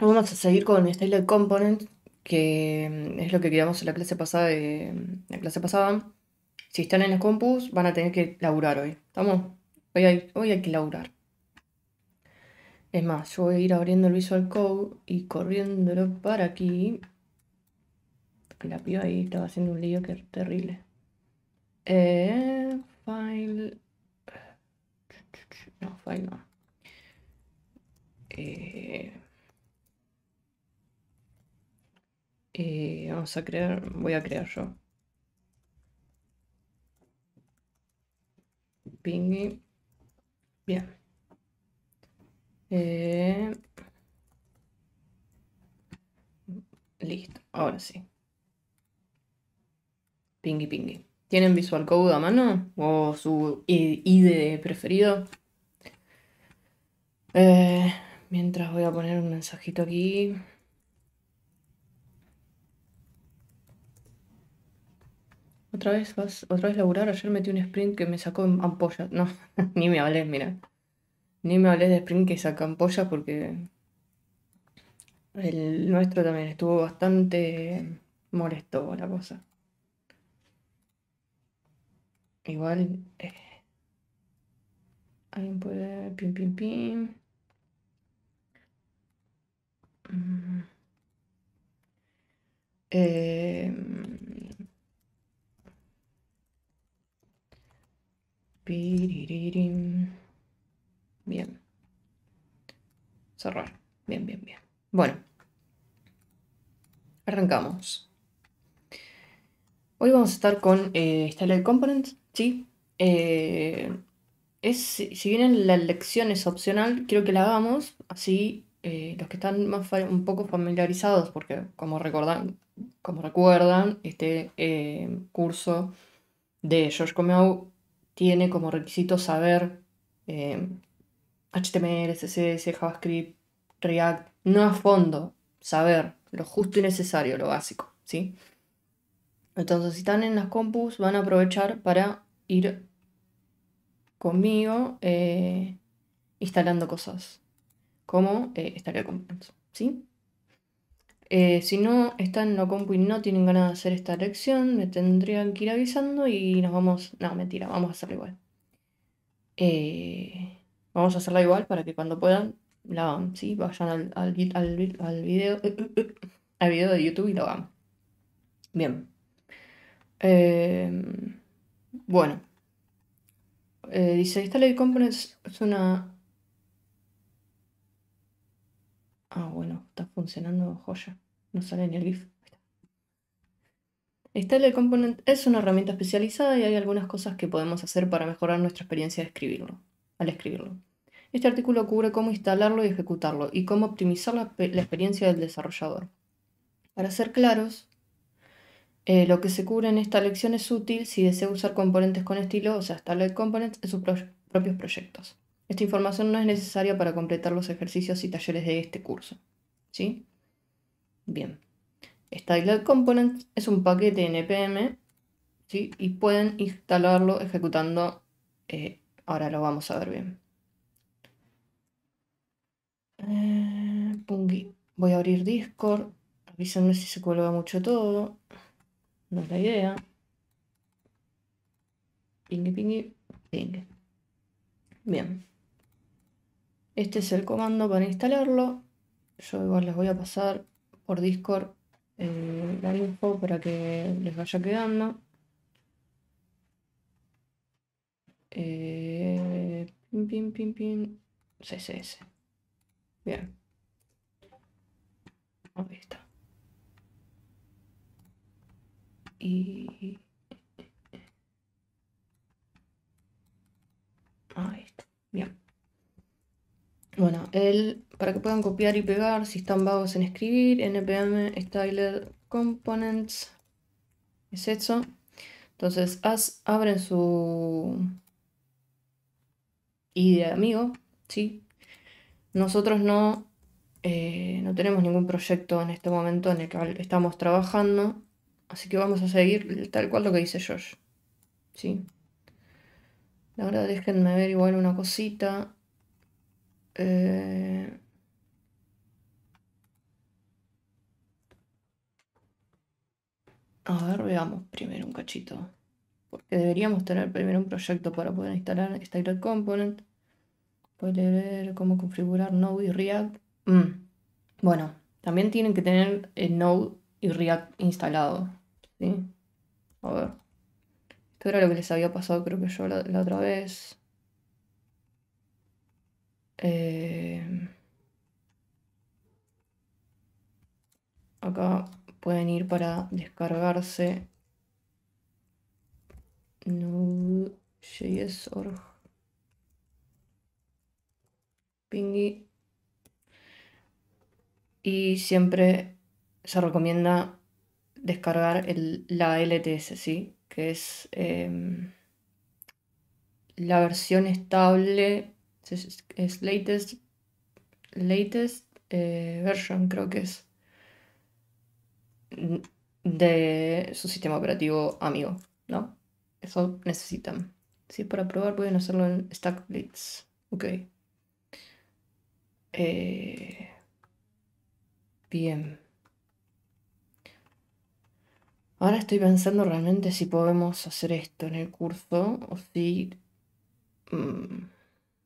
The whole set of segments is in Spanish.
Vamos a seguir con Style Component, que mm, es lo que quedamos en la clase pasada de la clase pasada. Si están en las compus, van a tener que laburar hoy. ¿Estamos? Hoy hay, hoy que laburar. Es más, yo voy a ir abriendo el Visual Code y corriéndolo para aquí. La piba ahí estaba haciendo un lío que es terrible. Eh, file. No, file no. Eh, Eh, vamos a crear, voy a crear yo. Pingy. Bien. Eh, listo, ahora sí. Pingy pingy. ¿Tienen Visual Code a mano? ¿O su id preferido? Eh, mientras voy a poner un mensajito aquí. Otra vez vas, otra vez laburar. Ayer metí un sprint que me sacó ampollas. No, ni me hablé, mira. Ni me hablé de sprint que saca ampollas porque el nuestro también estuvo bastante molesto la cosa. Igual. Eh, alguien puede. Pim, pim, Eh, Bien. Cerrar. Bien, bien, bien. Bueno. Arrancamos. Hoy vamos a estar con eh, el Components, ¿sí? Eh, es, si bien la lección es opcional, quiero que la hagamos, así eh, los que están más un poco familiarizados, porque como, recordan, como recuerdan, este eh, curso de George Comeau tiene como requisito saber em, HTML, CSS, JavaScript, React, no a fondo, saber lo justo y necesario, lo básico, ¿sí? Entonces, si están en las compus, van a aprovechar para ir conmigo eh, instalando cosas, como eh, estaría conmigo, ¿sí? Eh, si no están en la compu y no tienen ganas de hacer esta lección, me tendrían que ir avisando y nos vamos. No, mentira, vamos a hacerla igual. Eh, vamos a hacerla igual para que cuando puedan la ¿sí? Vayan al, al, al, video, al video de YouTube y lo hagan. Bien. Eh, bueno. dice: Esta ley es una Ah, bueno, está funcionando joya. No sale ni el GIF. Style Component es una herramienta especializada y hay algunas cosas que podemos hacer para mejorar nuestra experiencia escribirlo, al escribirlo. Este artículo cubre cómo instalarlo y ejecutarlo y cómo optimizar la, experiencia del desarrollador. Para ser claros, eh, lo que se cubre en esta lección es útil si desea usar componentes con estilo, o sea, el Components en sus propios proyectos. Esta información no es necesaria para completar los ejercicios y talleres de este curso. ¿Sí? Bien. Styled Component es un paquete NPM e ¿sí? y pueden instalarlo ejecutando. Eh, ahora lo vamos a ver bien. Eh, Voy a abrir Discord. Avisenme si se cuelga mucho todo. No es la idea. Pingui, pingui, Bien. Este es el comando para instalarlo. Yo igual les voy a pasar por Discord eh, la info para que les vaya quedando. Eh, pin, pin, pin, CSS. Bien. Oh, ahí está. Y... Ahí está. Bien. Bueno, para que puedan copiar y pegar, si están vagos en escribir, npm styler components es eso. Entonces, as, abren su idea, de amigo, ¿sí? Nosotros no, eh, no tenemos ningún proyecto en este momento en el que estamos trabajando, así que vamos a seguir tal cual lo que dice Josh, ¿sí? verdad déjenme ver igual una cosita. Eh, a ver, veamos primero un cachito. Porque deberíamos tener primero un proyecto para poder instalar Styler Component. Puede ver cómo configurar Node y React. Mm. Bueno, también tienen que tener el Node y React instalado. ¿sí? A ver. Esto era lo que les había pasado creo que yo la otra vez. Eh, acá pueden ir para descargarse Node.js.org Y siempre se recomienda descargar el, la LTS, ¿sí? que es em, la versión estable es, latest, latest eh, version, creo que es. Mm, de su sistema operativo amigo, ¿no? Eso necesitan. Si para probar, pueden hacerlo en StackBlitz. Ok. Eh, bien. Ahora estoy pensando realmente si podemos hacer esto en el curso o si... Mm,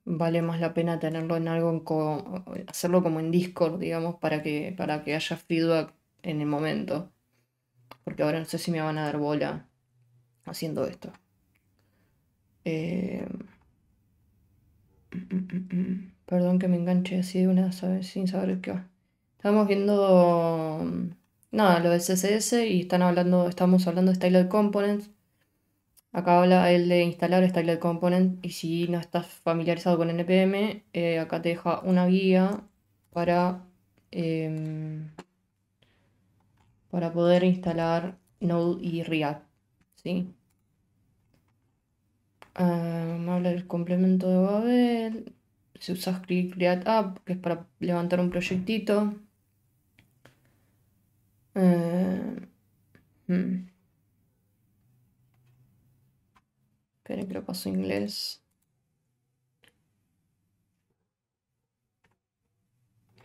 vale más la pena tenerlo en algo, en hacerlo como en Discord, digamos, para que, para que haya feedback en el momento. Porque ahora no sé si me van a dar bola haciendo esto. Eh, mm, mm, mm, Perdón que me enganche así de una sin saber qué va. Estamos viendo nada, lo de CSS y están hablando, estamos hablando de Styled Components Acá habla el de instalar Styled Component y si no estás familiarizado con NPM, eh, acá te deja una guía para, em, para poder instalar Node y React. ¿sí? Em, habla del complemento de Babel. Si usas Create App, que es para levantar un proyectito. Em, hmm. Esperen que lo paso inglés.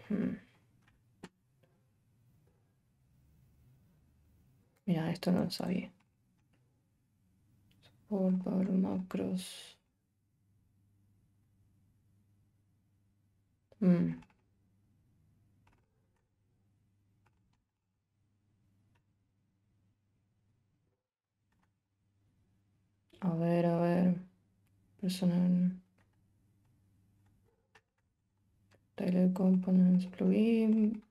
Hmm. Mira, esto no lo sabía. Por macros. Hmm. A ver, a ver. Personal. Tyler Components plugin.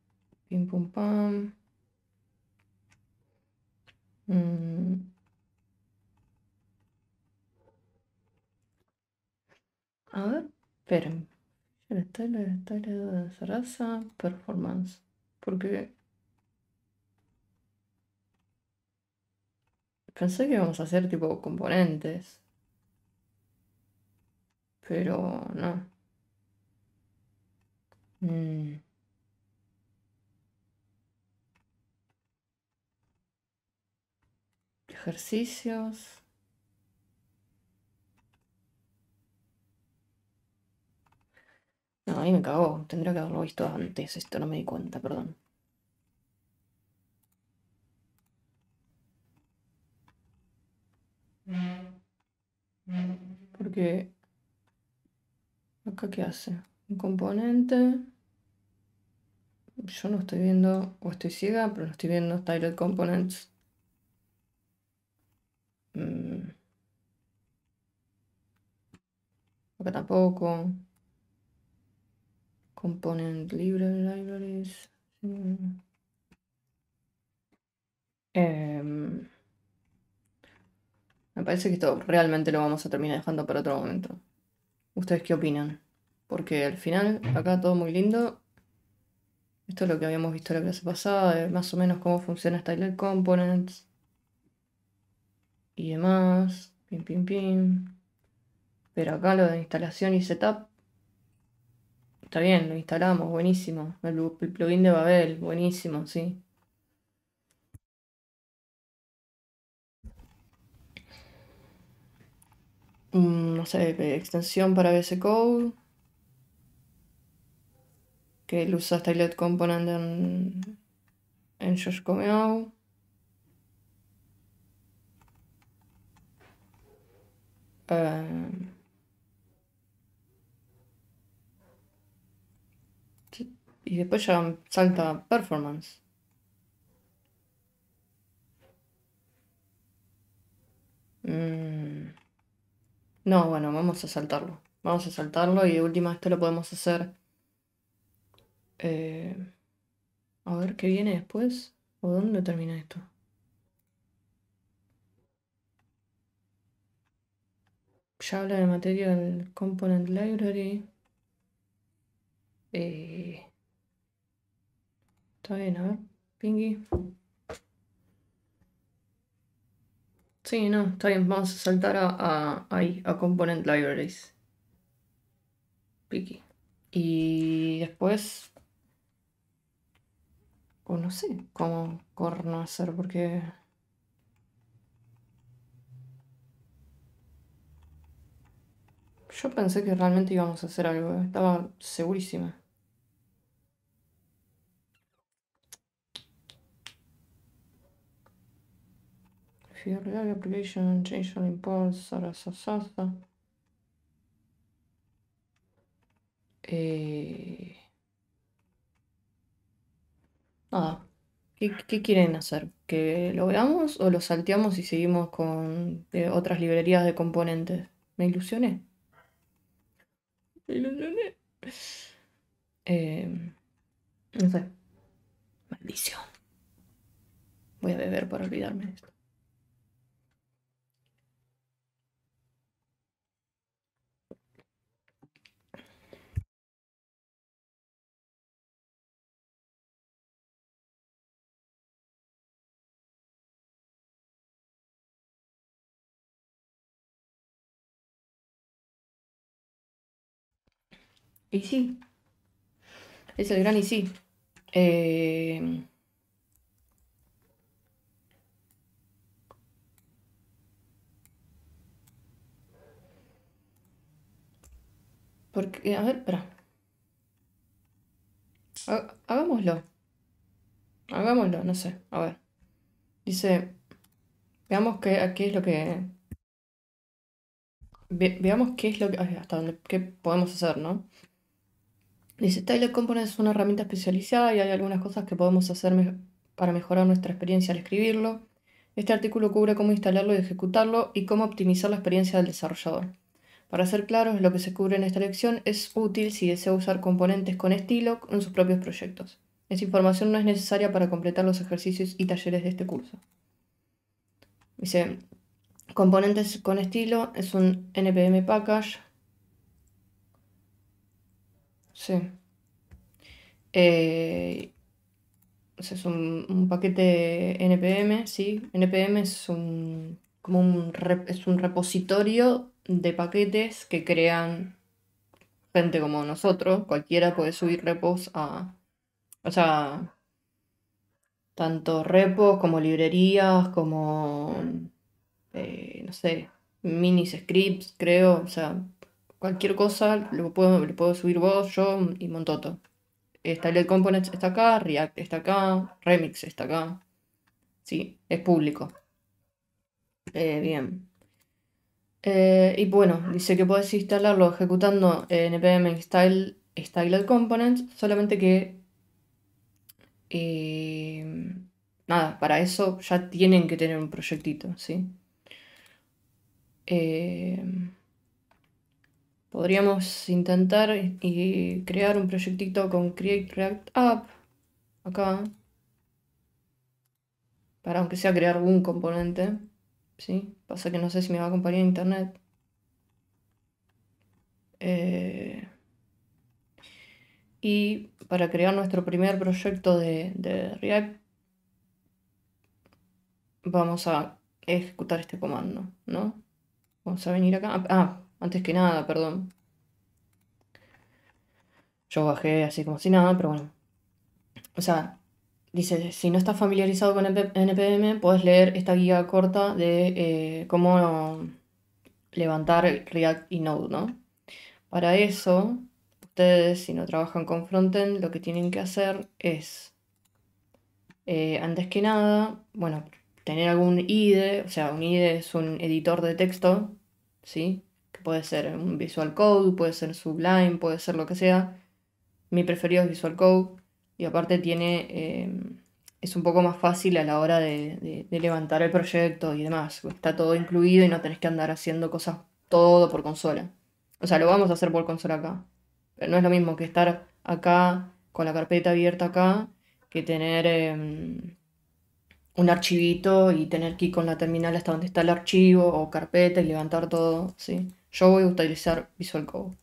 Pim pum pam. Mm. A ver, esperen. El Tyler, de raza, performance. Porque Pensé que íbamos a hacer tipo componentes. Pero no. Mm. Ejercicios. No, ahí me cagó. Tendría que haberlo visto antes. Esto no me di cuenta, perdón. Porque acá qué hace? Un componente. Yo no estoy viendo, o estoy ciega, pero no estoy viendo Styled Components. Mm. Acá tampoco. Component Libre Libraries. Mm. Em, me parece que esto realmente lo vamos a terminar dejando para otro momento. ¿Ustedes qué opinan? Porque al final, acá todo muy lindo. Esto es lo que habíamos visto la clase pasada, de más o menos cómo funciona Styler Components. Y demás. Pim, pim, pim. Pero acá lo de instalación y setup. Está bien, lo instalamos, buenísimo. el plugin de Babel, buenísimo, sí. Mm, no sé, extensión para VS Code, que el usa Stylet Component en, Josh Comeau. Eh, y después ya salta performance. Mm. No, bueno, vamos a saltarlo. Vamos a saltarlo y de última esto lo podemos hacer. Eh, a ver qué viene después. ¿O dónde termina esto? Ya habla de Material Component Library. Eh, está bien, a ver. Pingy. Sí, no, está bien, vamos a saltar a, a Component Libraries. Piki, Y después... no sé cómo corno hacer porque... Yo pensé que realmente íbamos a hacer algo, estaba segurísima. change eh, ¿Qué, quieren hacer? ¿Que lo veamos o lo salteamos y seguimos con eh, otras librerías de componentes? Me ilusioné. Me ilusioné. Em, no sé. Maldición. Voy a beber para olvidarme de esto. Y sí. Es el gran y sí. Eh... Porque, a ver, espera Hagámoslo. Hagámoslo, no sé. A ver. Dice, veamos qué, aquí es lo que... veamos qué es lo que... Hasta dónde qué podemos hacer, ¿no? Dice, Tyler Components es una herramienta especializada y hay algunas cosas que podemos hacer para mejorar nuestra experiencia al escribirlo. Este artículo cubre cómo instalarlo y ejecutarlo y cómo optimizar la experiencia del desarrollador. Para ser claros, lo que se cubre en esta lección es útil si desea usar componentes con estilo en sus propios proyectos. Esa información no es necesaria para completar los ejercicios y talleres de este curso. Dice, componentes con estilo es un NPM package Sí. Eh, es un, paquete NPM, sí. NPM es un, como un, es un repositorio de paquetes que crean gente como nosotros. Cualquiera puede subir repos a... O sea, tanto repos como librerías, como... Eh, no sé, mini scripts, creo. O sea, cualquier cosa lo puedo, puedo subir vos, yo y Montoto. el Components está acá, React está acá, Remix está acá. Sí, es público. Eh, bien. Eh, y bueno, dice que puedes instalarlo ejecutando npm style styled components, solamente que eh, nada, para eso ya tienen que tener un proyectito, ¿sí? Eh, Podríamos intentar y crear un proyectito con Create React App acá. Para aunque sea crear un componente. ¿sí? Pasa que no sé si me va a acompañar internet. Eh, y para crear nuestro primer proyecto de, React, vamos a ejecutar este comando, ¿no? Vamos a venir acá. Ah, antes que nada, perdón. Yo bajé así como si nada, pero bueno. O sea, dice, si no estás familiarizado con NPM, puedes leer esta guía corta de eh, cómo levantar React y Node, ¿no? Para eso, ustedes, si no trabajan con frontend, lo que tienen que hacer es, eh, antes que nada, bueno, tener algún IDE, o sea, un IDE es un editor de texto, ¿sí? que puede ser un Visual Code, puede ser Sublime, puede ser lo que sea. Mi preferido es Visual Code y aparte tiene, em, es un poco más fácil a la hora de, levantar el proyecto y demás. Está todo incluido y no tenés que andar haciendo cosas todo por consola. O sea, lo vamos a hacer por consola acá. Pero no es lo mismo que estar acá con la carpeta abierta acá que tener em, un archivito y tener que ir con la terminal hasta donde está el archivo o carpeta y levantar todo, ¿sí? Yo voy a utilizar Visual Code.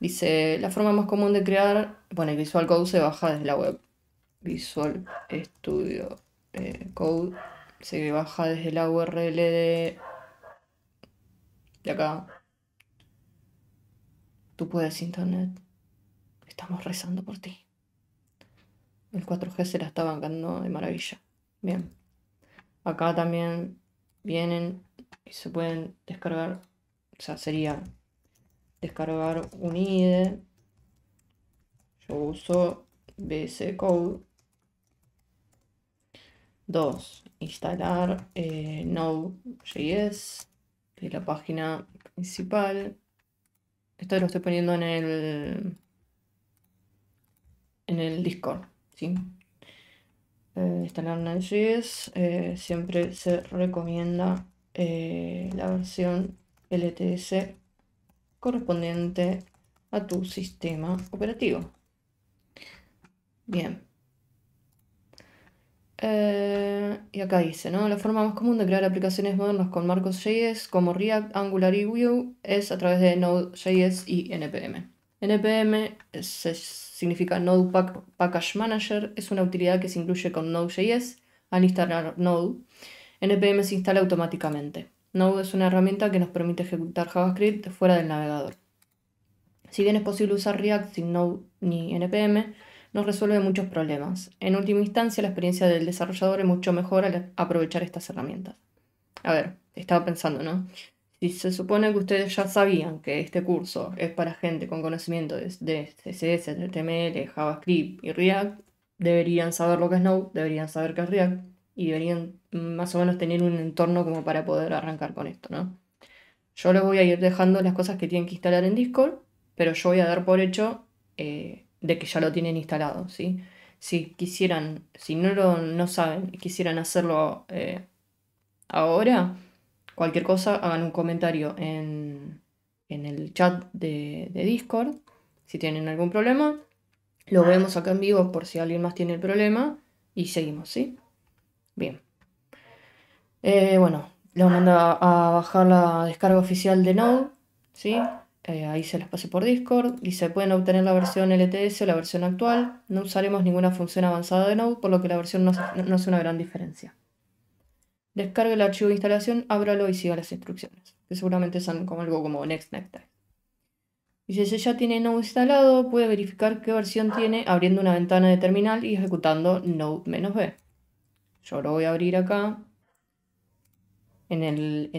Dice, la forma más común de crear, bueno, el Visual Code se baja desde la web. Visual Studio eh, Code se baja desde la URL de, de acá. Tú puedes, Internet. Estamos rezando por ti. El 4G se la está bancando de maravilla. Bien. Acá también vienen y se pueden descargar o sea, sería descargar un IDE. Yo uso BC Code. 2. Instalar eh, Node.js, de es la página principal. Esto lo estoy poniendo en el, en el Discord. ¿sí? Eh, instalar Node.js. Eh, siempre se recomienda la versión LTS e correspondiente a tu sistema operativo. Bien. Eh, y acá dice, ¿no? La forma más común de crear aplicaciones modernas con marcos JS como React, Angular y Vue es a través de Node.js y NPM. NPM significa Node Package Manager, es una utilidad que se incluye con Node.js al instalar Node. NPM se instala automáticamente. Node es una herramienta que nos permite ejecutar JavaScript fuera del navegador. Si bien es posible usar React sin Node ni NPM, nos resuelve muchos problemas. En última instancia, la experiencia del desarrollador es mucho mejor al aprovechar estas herramientas. A ver, estaba pensando, ¿no? Si se supone que ustedes ya sabían que este curso es para gente con conocimiento de, de CSS, HTML, JavaScript y React, deberían saber lo que es Node, deberían saber qué es React y deberían más o menos tener un entorno como para poder arrancar con esto, ¿no? Yo les voy a ir dejando las cosas que tienen que instalar en Discord, pero yo voy a dar por hecho eh, de que ya lo tienen instalado, ¿sí? Si quisieran, si no lo no saben, quisieran hacerlo eh, ahora, cualquier cosa, hagan un comentario en, el chat de, de Discord, si tienen algún problema. Lo vemos acá en vivo por si alguien más tiene el problema y seguimos, ¿sí? Bien. Eh, bueno, le mando a, bajar la descarga oficial de Node, ¿sí? Eh, ahí se las pasé por Discord. y se pueden obtener la versión LTS o la versión actual. No usaremos ninguna función avanzada de Node, por lo que la versión no, no hace una gran diferencia. Descargue el archivo de instalación, ábralo y siga las instrucciones, que seguramente son como algo como next Y si ya tiene Node instalado, puede verificar qué versión tiene abriendo una ventana de terminal y ejecutando Node-B. Yo lo voy a abrir acá. En el,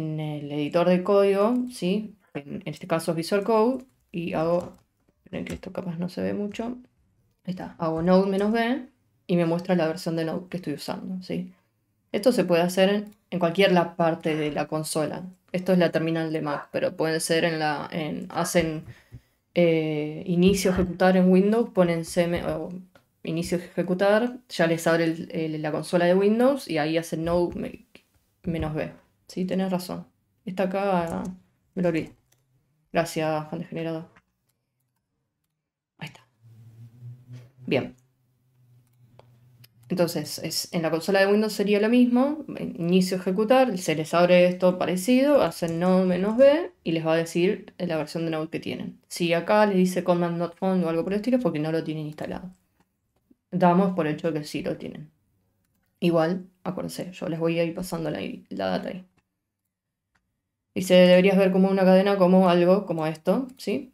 editor de código, ¿sí? En, este caso Visual Code. Y hago... Esperen que esto capaz no se ve mucho. Ahí está. Hago node-b y me muestra la versión de node que estoy usando, ¿sí? Esto se puede hacer en, cualquier parte de la consola. Esto es la terminal de Mac, pero pueden ser en la... hacen eh, inicio ejecutar en Windows, ponen CM inicio ejecutar, ya les abre la consola de Windows y ahí hace no menos B. Sí, tenés razón. Está acá me lo olvidé. Gracias, fan generador. Ahí está. Bien. Entonces, en la consola de Windows sería lo mismo, inicio ejecutar, se les abre esto parecido, hacen no menos B y les va a decir la versión de Node que tienen. Si acá les dice command not found o algo por el estilo, es porque no lo tienen instalado damos por hecho que sí lo tienen. Igual, acuérdense, yo les voy a ir pasando la, data ahí. Dice, deberías ver como una cadena, como algo, como esto, ¿sí?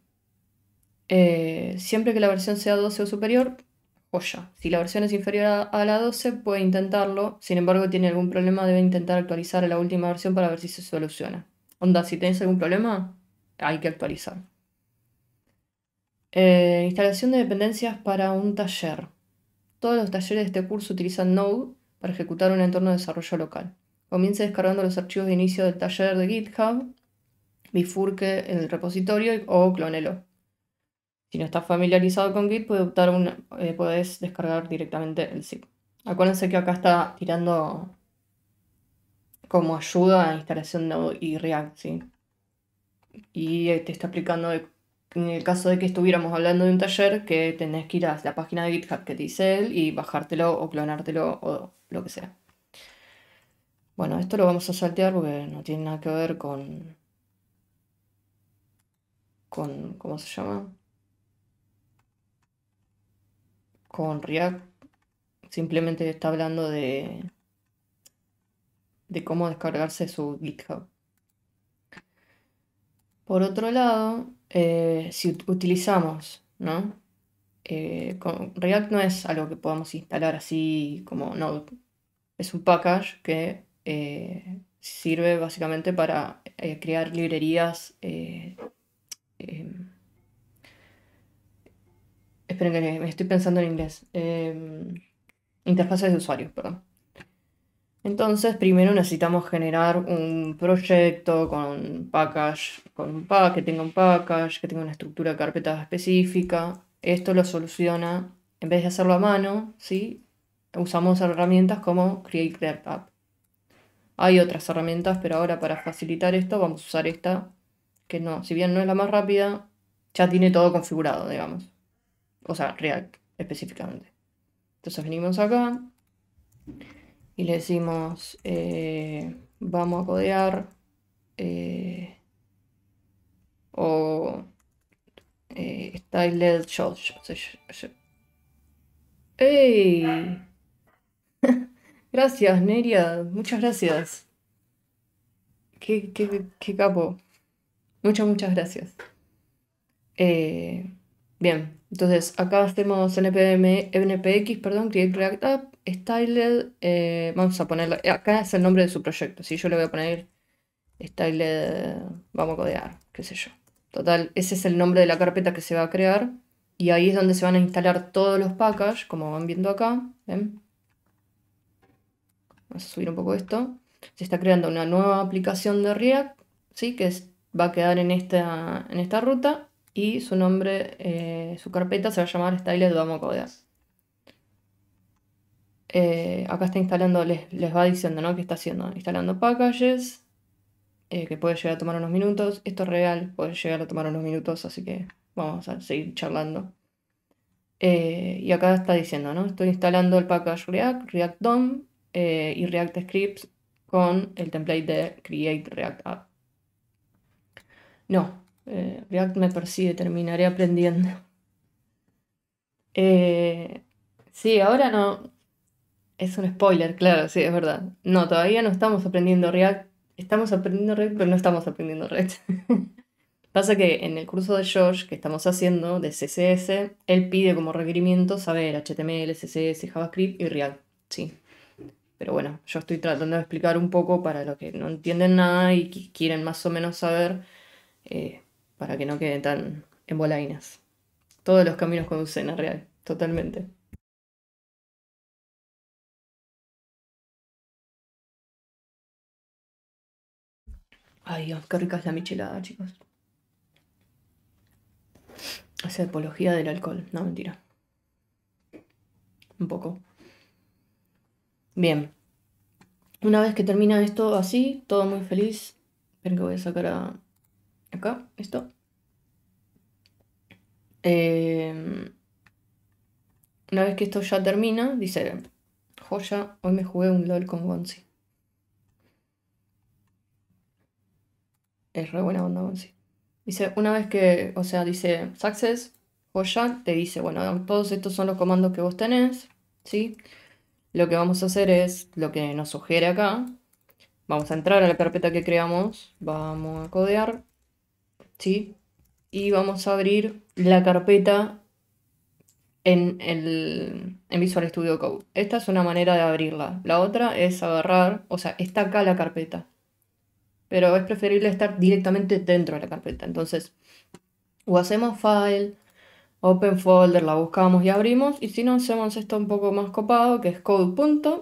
Eh, siempre que la versión sea 12 o superior, joya. Si la versión es inferior a, la 12, puede intentarlo. Sin embargo, tiene algún problema, debe intentar actualizar a la última versión para ver si se soluciona. Onda, si tenés algún problema, hay que actualizar. Eh, instalación de dependencias para un taller. Todos los talleres de este curso utilizan Node para ejecutar un entorno de desarrollo local. Comience descargando los archivos de inicio del taller de GitHub, bifurque el repositorio o clonelo. Si no estás familiarizado con Git, puedes, eh, descargar directamente el zip. Acuérdense que acá está tirando como ayuda a instalación de Node y React, Y te este, está aplicando en el caso de que estuviéramos hablando de un taller, que tenés que ir a la página de GitHub que te él y bajártelo o clonártelo o lo que sea. Bueno, esto lo vamos a saltear porque no tiene nada que ver con... con ¿Cómo se llama? Con React. Simplemente está hablando de... de cómo descargarse su GitHub. Por otro lado, eh, si utilizamos, ¿no? Eh, React no es algo que podamos instalar así como Node. Es un package que eh, sirve básicamente para crear librerías. Em, esperen que me estoy pensando en inglés. Em, interfaces de usuarios, perdón. Entonces, primero necesitamos generar un proyecto con package, con un pack, que tenga un package, que tenga una estructura de carpetas específica. Esto lo soluciona, en vez de hacerlo a mano, ¿sí? usamos herramientas como Create App. Hay otras herramientas, pero ahora para facilitar esto vamos a usar esta, que no, si bien no es la más rápida, ya tiene todo configurado, digamos. O sea, React específicamente. Entonces venimos acá y le decimos, eh, vamos a codear, eh, o eh, styled ¡Ey! gracias, Neria, muchas gracias. Qué, capo. Muchas, muchas gracias. Eh, bien. Entonces, acá hacemos npm, npx, perdón, create react app, styled, eh, vamos a ponerlo, acá es el nombre de su proyecto, si yo le voy a poner styled, vamos a codear, qué sé yo. Total, ese es el nombre de la carpeta que se va a crear y ahí es donde se van a instalar todos los packages, como van viendo acá, ¿ven? Vamos a subir un poco esto. Se está creando una nueva aplicación de React, ¿sí? Que va a quedar en esta, en esta ruta y su nombre, eh, su carpeta se va a llamar Style de eh, acá está instalando, les, les, va diciendo ¿no? que está haciendo. Instalando packages, eh, que puede llegar a tomar unos minutos. Esto es real, puede llegar a tomar unos minutos, así que vamos a seguir charlando. y acá está diciendo, ¿no? Estoy instalando el package React, React DOM y React Scripts con el template de Create React App. No, eh, React me persigue, terminaré aprendiendo. Eh, sí, ahora no. Es un spoiler, claro, sí, es verdad. No, todavía no estamos aprendiendo React. Estamos aprendiendo React, pero no estamos aprendiendo React. Pasa que en el curso de George que estamos haciendo de CSS, él pide como requerimiento saber HTML, CSS, JavaScript y React. Sí. Pero bueno, yo estoy tratando de explicar un poco para los que no entienden nada y quieren más o menos saber. Eh, para que no queden tan en bolainas. Todos los caminos conducen a Real, totalmente. Ay Dios, qué rica es la michelada, chicos. Hace apología del alcohol, no mentira. Un poco. Bien. Una vez que termina esto así, todo muy feliz. Esperen que voy a sacar a acá, esto. Em, una vez que esto ya termina, dice, joya, hoy me jugué un LOL con Gonzi. Es re buena onda Gonzi. Dice, una vez que, o sea, dice success, joya, te dice, bueno, todos estos son los comandos que vos tenés, ¿sí? Lo que vamos a hacer es lo que nos sugiere acá. Vamos a entrar a la carpeta que creamos, vamos a codear, ¿sí? Y vamos a abrir la carpeta en, el, Visual Studio Code. Esta es una manera de abrirla. La otra es agarrar, o sea, está acá la carpeta. Pero es preferible estar directamente dentro de la carpeta. Entonces, o hacemos file, open folder, la buscamos y abrimos. Y si no, hacemos esto un poco más copado, que es code. Punto,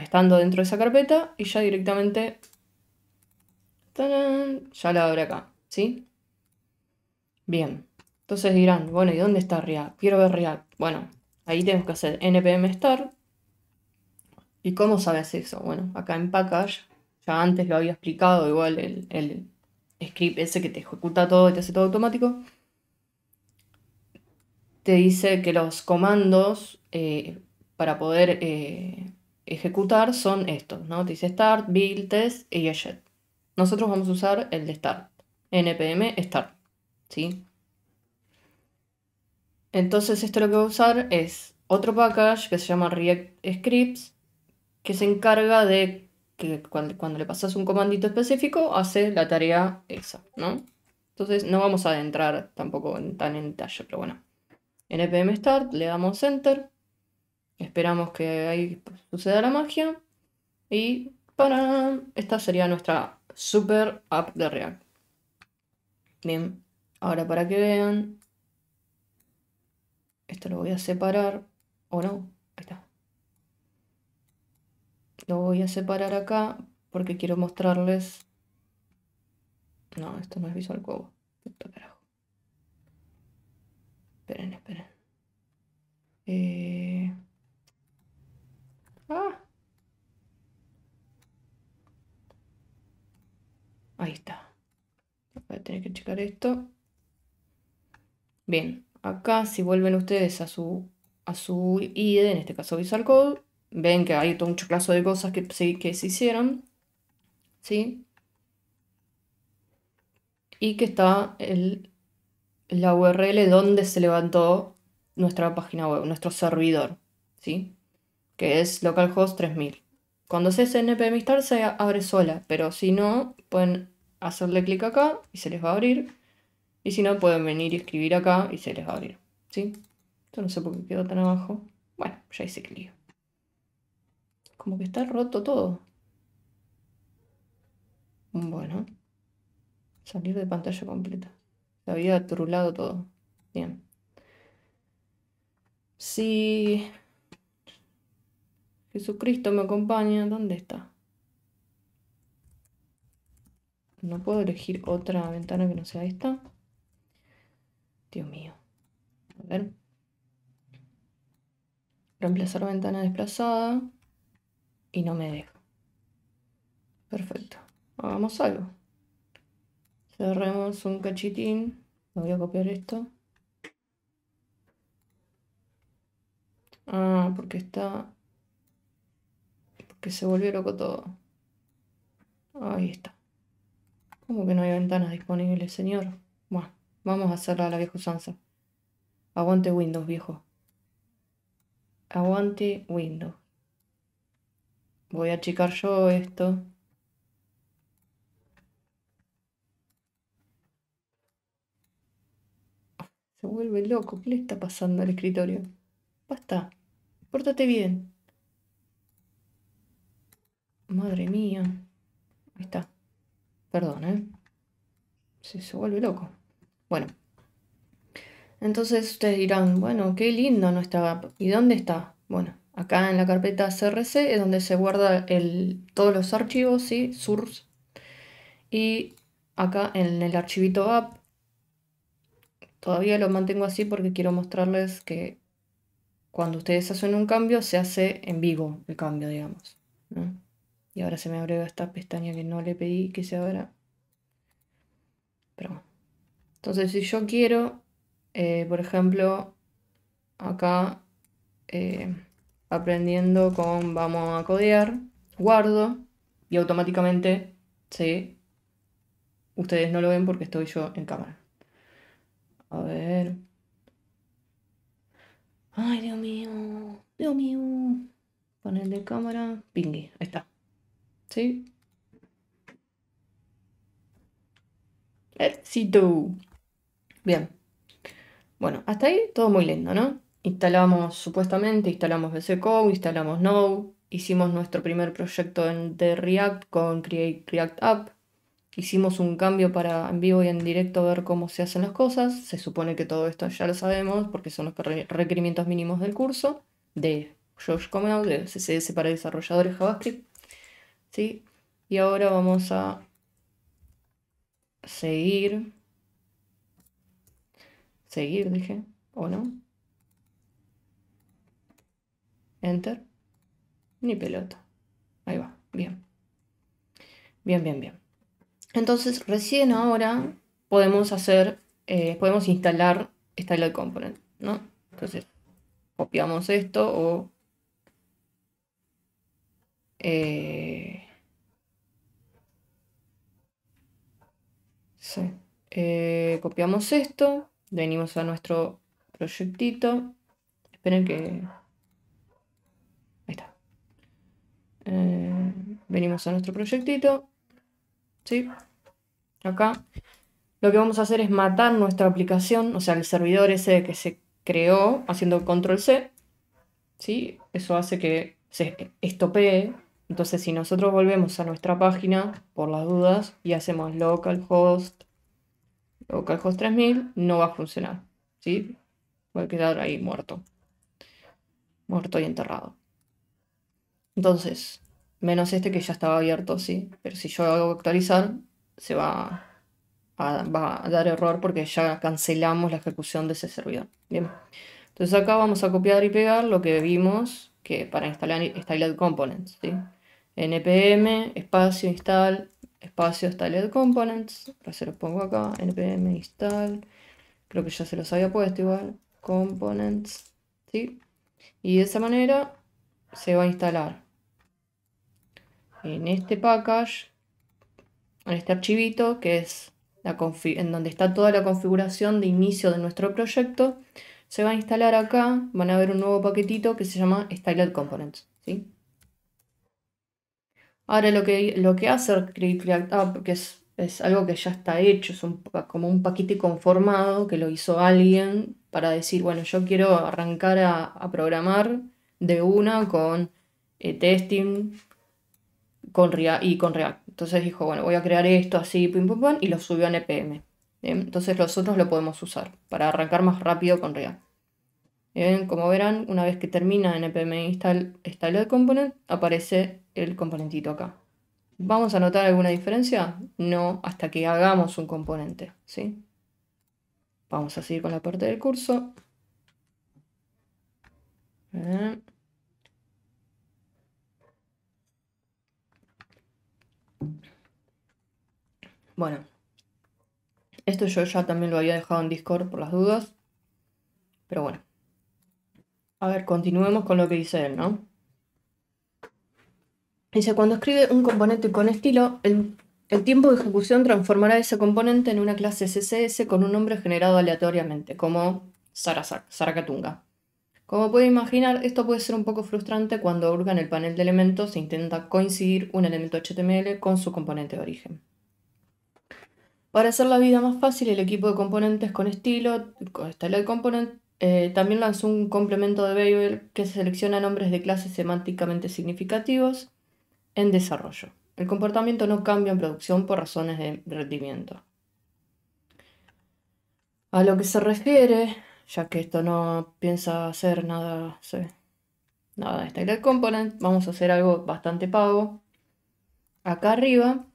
estando dentro de esa carpeta y ya directamente... Ya la abre acá, ¿sí? Bien. Entonces dirán, bueno, ¿y dónde está React? Quiero ver React. Bueno, ahí tenemos que hacer npm start. ¿Y cómo sabes eso? Bueno, acá en package, ya antes lo había explicado, igual el, script ese que te ejecuta todo y te hace todo automático te dice que los comandos eh, para poder eh, ejecutar son estos, ¿no? Te dice start, build, test y eject. Nosotros vamos a usar el de start, npm start. ¿sí? Entonces esto lo que voy a usar es otro package que se llama React Scripts, que se encarga de que cuando, le pasas un comandito específico, hace la tarea esa, ¿no? Entonces no vamos a entrar tampoco en, tan en detalle, pero bueno. En npm start le damos enter, esperamos que ahí suceda la magia y para esta sería nuestra super app de React. Bien. Ahora, para que vean, esto lo voy a separar, o no, ahí está. Lo voy a separar acá porque quiero mostrarles... No, esto no es Visual juego carajo. Esperen, esperen. Eh, ah. Ahí está. Voy a tener que checar esto. Bien, acá si vuelven ustedes a su, a su IDE, en este caso Visual Code, ven que hay todo un choclazo de cosas que, que se hicieron, ¿sí? Y que está el, la URL donde se levantó nuestra página web, nuestro servidor, ¿sí? Que es localhost 3000. Cuando se hace npm start se abre sola, pero si no, pueden hacerle clic acá y se les va a abrir. Y si no, pueden venir y escribir acá y se les va a abrir. ¿Sí? Esto no sé por qué quedó tan abajo. Bueno, ya hice clic. Como que está roto todo. Bueno. Salir de pantalla completa. Se había trulado todo. Bien. Si Jesucristo me acompaña, ¿dónde está? No puedo elegir otra ventana que no sea esta. Dios mío. A ver. Reemplazar ventana desplazada. Y no me deja. Perfecto. Hagamos algo. Cerremos un cachitín. voy a copiar esto. Ah, porque está... Porque se volvió loco todo. Ahí está. ¿Cómo que no hay ventanas disponibles, señor? Vamos a hacerlo a la vieja usanza. Aguante Windows, viejo. Aguante Windows. Voy a achicar yo esto. Se vuelve loco. ¿Qué le está pasando al escritorio? Basta. Pórtate bien. Madre mía. Ahí está. Perdón, ¿eh? se vuelve loco. Bueno, entonces ustedes dirán, bueno, qué lindo nuestra app. ¿Y dónde está? Bueno, acá en la carpeta CRC es donde se guarda el, todos los archivos, ¿sí? Source. Y acá en el archivito app, todavía lo mantengo así porque quiero mostrarles que cuando ustedes hacen un cambio, se hace en vivo el cambio, digamos. Y ahora se me abre esta pestaña que no le pedí que se abra. Pero bueno. Entonces, si yo quiero, eh, por ejemplo, acá eh, aprendiendo con vamos a codear, guardo y automáticamente sí. Ustedes no lo ven porque estoy yo en cámara. A ver. Ay, Dios mío. Dios mío. Panel de cámara. Pingui. Ahí está. ¿Sí? Éxito. Bien. Bueno, hasta ahí todo muy lindo, ¿no? Instalamos supuestamente, instalamos Code, instalamos Node, hicimos nuestro primer proyecto en, de React con Create React App, hicimos un cambio para en vivo y en directo ver cómo se hacen las cosas, se supone que todo esto ya lo sabemos porque son los requerimientos mínimos del curso de Josh command de CSS para desarrolladores JavaScript, ¿sí? Y ahora vamos a seguir Seguir, dije, ¿o no? Enter. Ni pelota. Ahí va, bien. Bien, bien, bien. Entonces, recién ahora podemos hacer, eh, podemos instalar Style Component, ¿no? Entonces, copiamos esto o... Eh, sí, eh, copiamos esto Venimos a nuestro proyectito. Esperen que... Ahí está. Eh, venimos a nuestro proyectito. ¿Sí? Acá. Lo que vamos a hacer es matar nuestra aplicación, o sea, el servidor ese que se creó haciendo control C. ¿Sí? Eso hace que se estopee. Entonces, si nosotros volvemos a nuestra página, por las dudas, y hacemos localhost o 3000, no va a funcionar. ¿sí? Va a quedar ahí muerto. Muerto y enterrado. Entonces, menos este que ya estaba abierto, sí. Pero si yo hago actualizar, se va a, dar error porque ya cancelamos la ejecución de ese servidor. Bien. Entonces acá vamos a copiar y pegar lo que vimos que para instalar Styled Components. ¿sí? npm, espacio, install, espacio Styled Components, ahora se los pongo acá, npm install, creo que ya se los había puesto igual, components, ¿sí? Y de esa manera se va a instalar en este package, en este archivito que es la en donde está toda la configuración de inicio de nuestro proyecto, se va a instalar acá, van a ver un nuevo paquetito que se llama Styled Components, ¿sí? Ahora lo que, lo que hace React App ah, que es, es, algo que ya está hecho, es un, como un paquete conformado que lo hizo alguien para decir, bueno, yo quiero arrancar a, programar de una con eh, testing con y con React. Entonces dijo, bueno, voy a crear esto así, pim, pum, y lo subió a NPM. Bien, entonces nosotros lo podemos usar para arrancar más rápido con React. Em, como verán, una vez que termina npm e install style component, aparece el componentito acá. ¿Vamos a notar alguna diferencia? No, hasta que hagamos un componente, ¿sí? Vamos a seguir con la parte del curso. Bueno, esto yo ya también lo había dejado en Discord por las dudas, pero bueno. A ver, continuemos con lo que dice él, ¿no? cuando escribe un componente con estilo, el, tiempo de ejecución transformará ese componente en una clase CSS con un nombre generado aleatoriamente, como saracatunga. Como puede imaginar, esto puede ser un poco frustrante cuando hurga en el panel de elementos e intenta coincidir un elemento HTML con su componente de origen. Para hacer la vida más fácil, el equipo de componentes con estilo, con de eh, también lanzó un complemento de Babel que selecciona nombres de clases semánticamente significativos en desarrollo. El comportamiento no cambia en producción por razones de rendimiento. A lo que se refiere, ya que esto no piensa hacer nada, nada de Style este Component, vamos a hacer algo bastante pago. Acá arriba,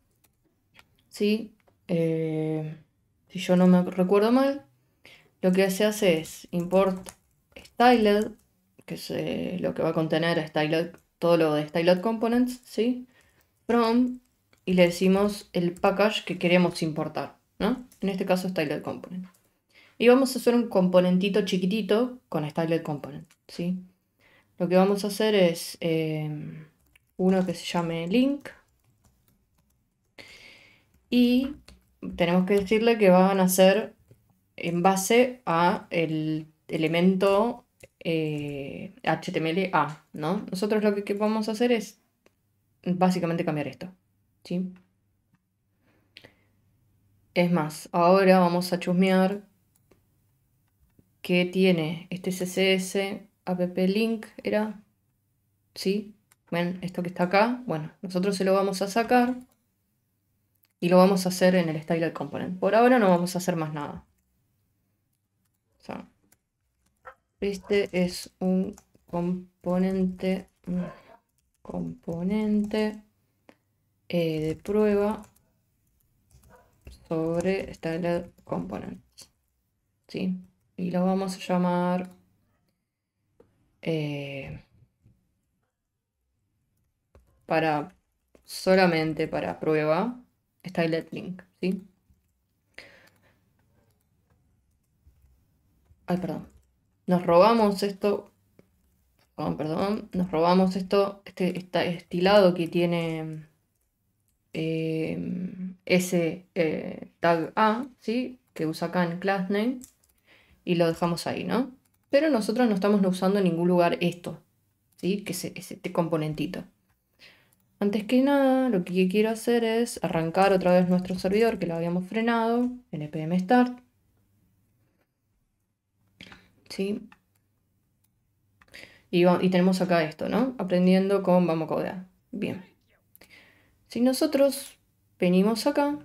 ¿sí? Eh, si yo no me recuerdo mal, lo que se hace es import styled, que es eh, lo que va a contener styled todo lo de Styled Components, ¿sí? From, y le decimos el package que queremos importar, ¿no? En este caso Styled Component. Y vamos a hacer un componentito chiquitito con Styled Component, ¿sí? Lo que vamos a hacer es eh, uno que se llame link. Y tenemos que decirle que van a ser en base a el elemento HTML eh, A, ¿no? Nosotros lo que, vamos a hacer es básicamente cambiar esto, ¿sí? Es más, ahora vamos a chusmear que tiene este CSS app link, ¿era? ¿Sí? ¿Ven? Esto que está acá, bueno, nosotros se lo vamos a sacar y lo vamos a hacer en el style component. Por ahora no vamos a hacer más nada. Este es un componente, componente eh, de prueba sobre Styled components. ¿sí? Y lo vamos a llamar eh, para solamente para prueba stylet link. ¿sí? Ay, perdón nos robamos esto, perdón, nos robamos esto, este, está estilado que tiene eh, ese eh, tag A, ¿sí? que usa acá en class name, y lo dejamos ahí, ¿no? Pero nosotros no estamos usando en ningún lugar esto, ¿sí? que es, este componentito. Antes que nada, lo que quiero hacer es arrancar otra vez nuestro servidor que lo habíamos frenado, npm start. Y, y tenemos acá esto, ¿no? Aprendiendo con vamos a codear. Bien. Si nosotros venimos acá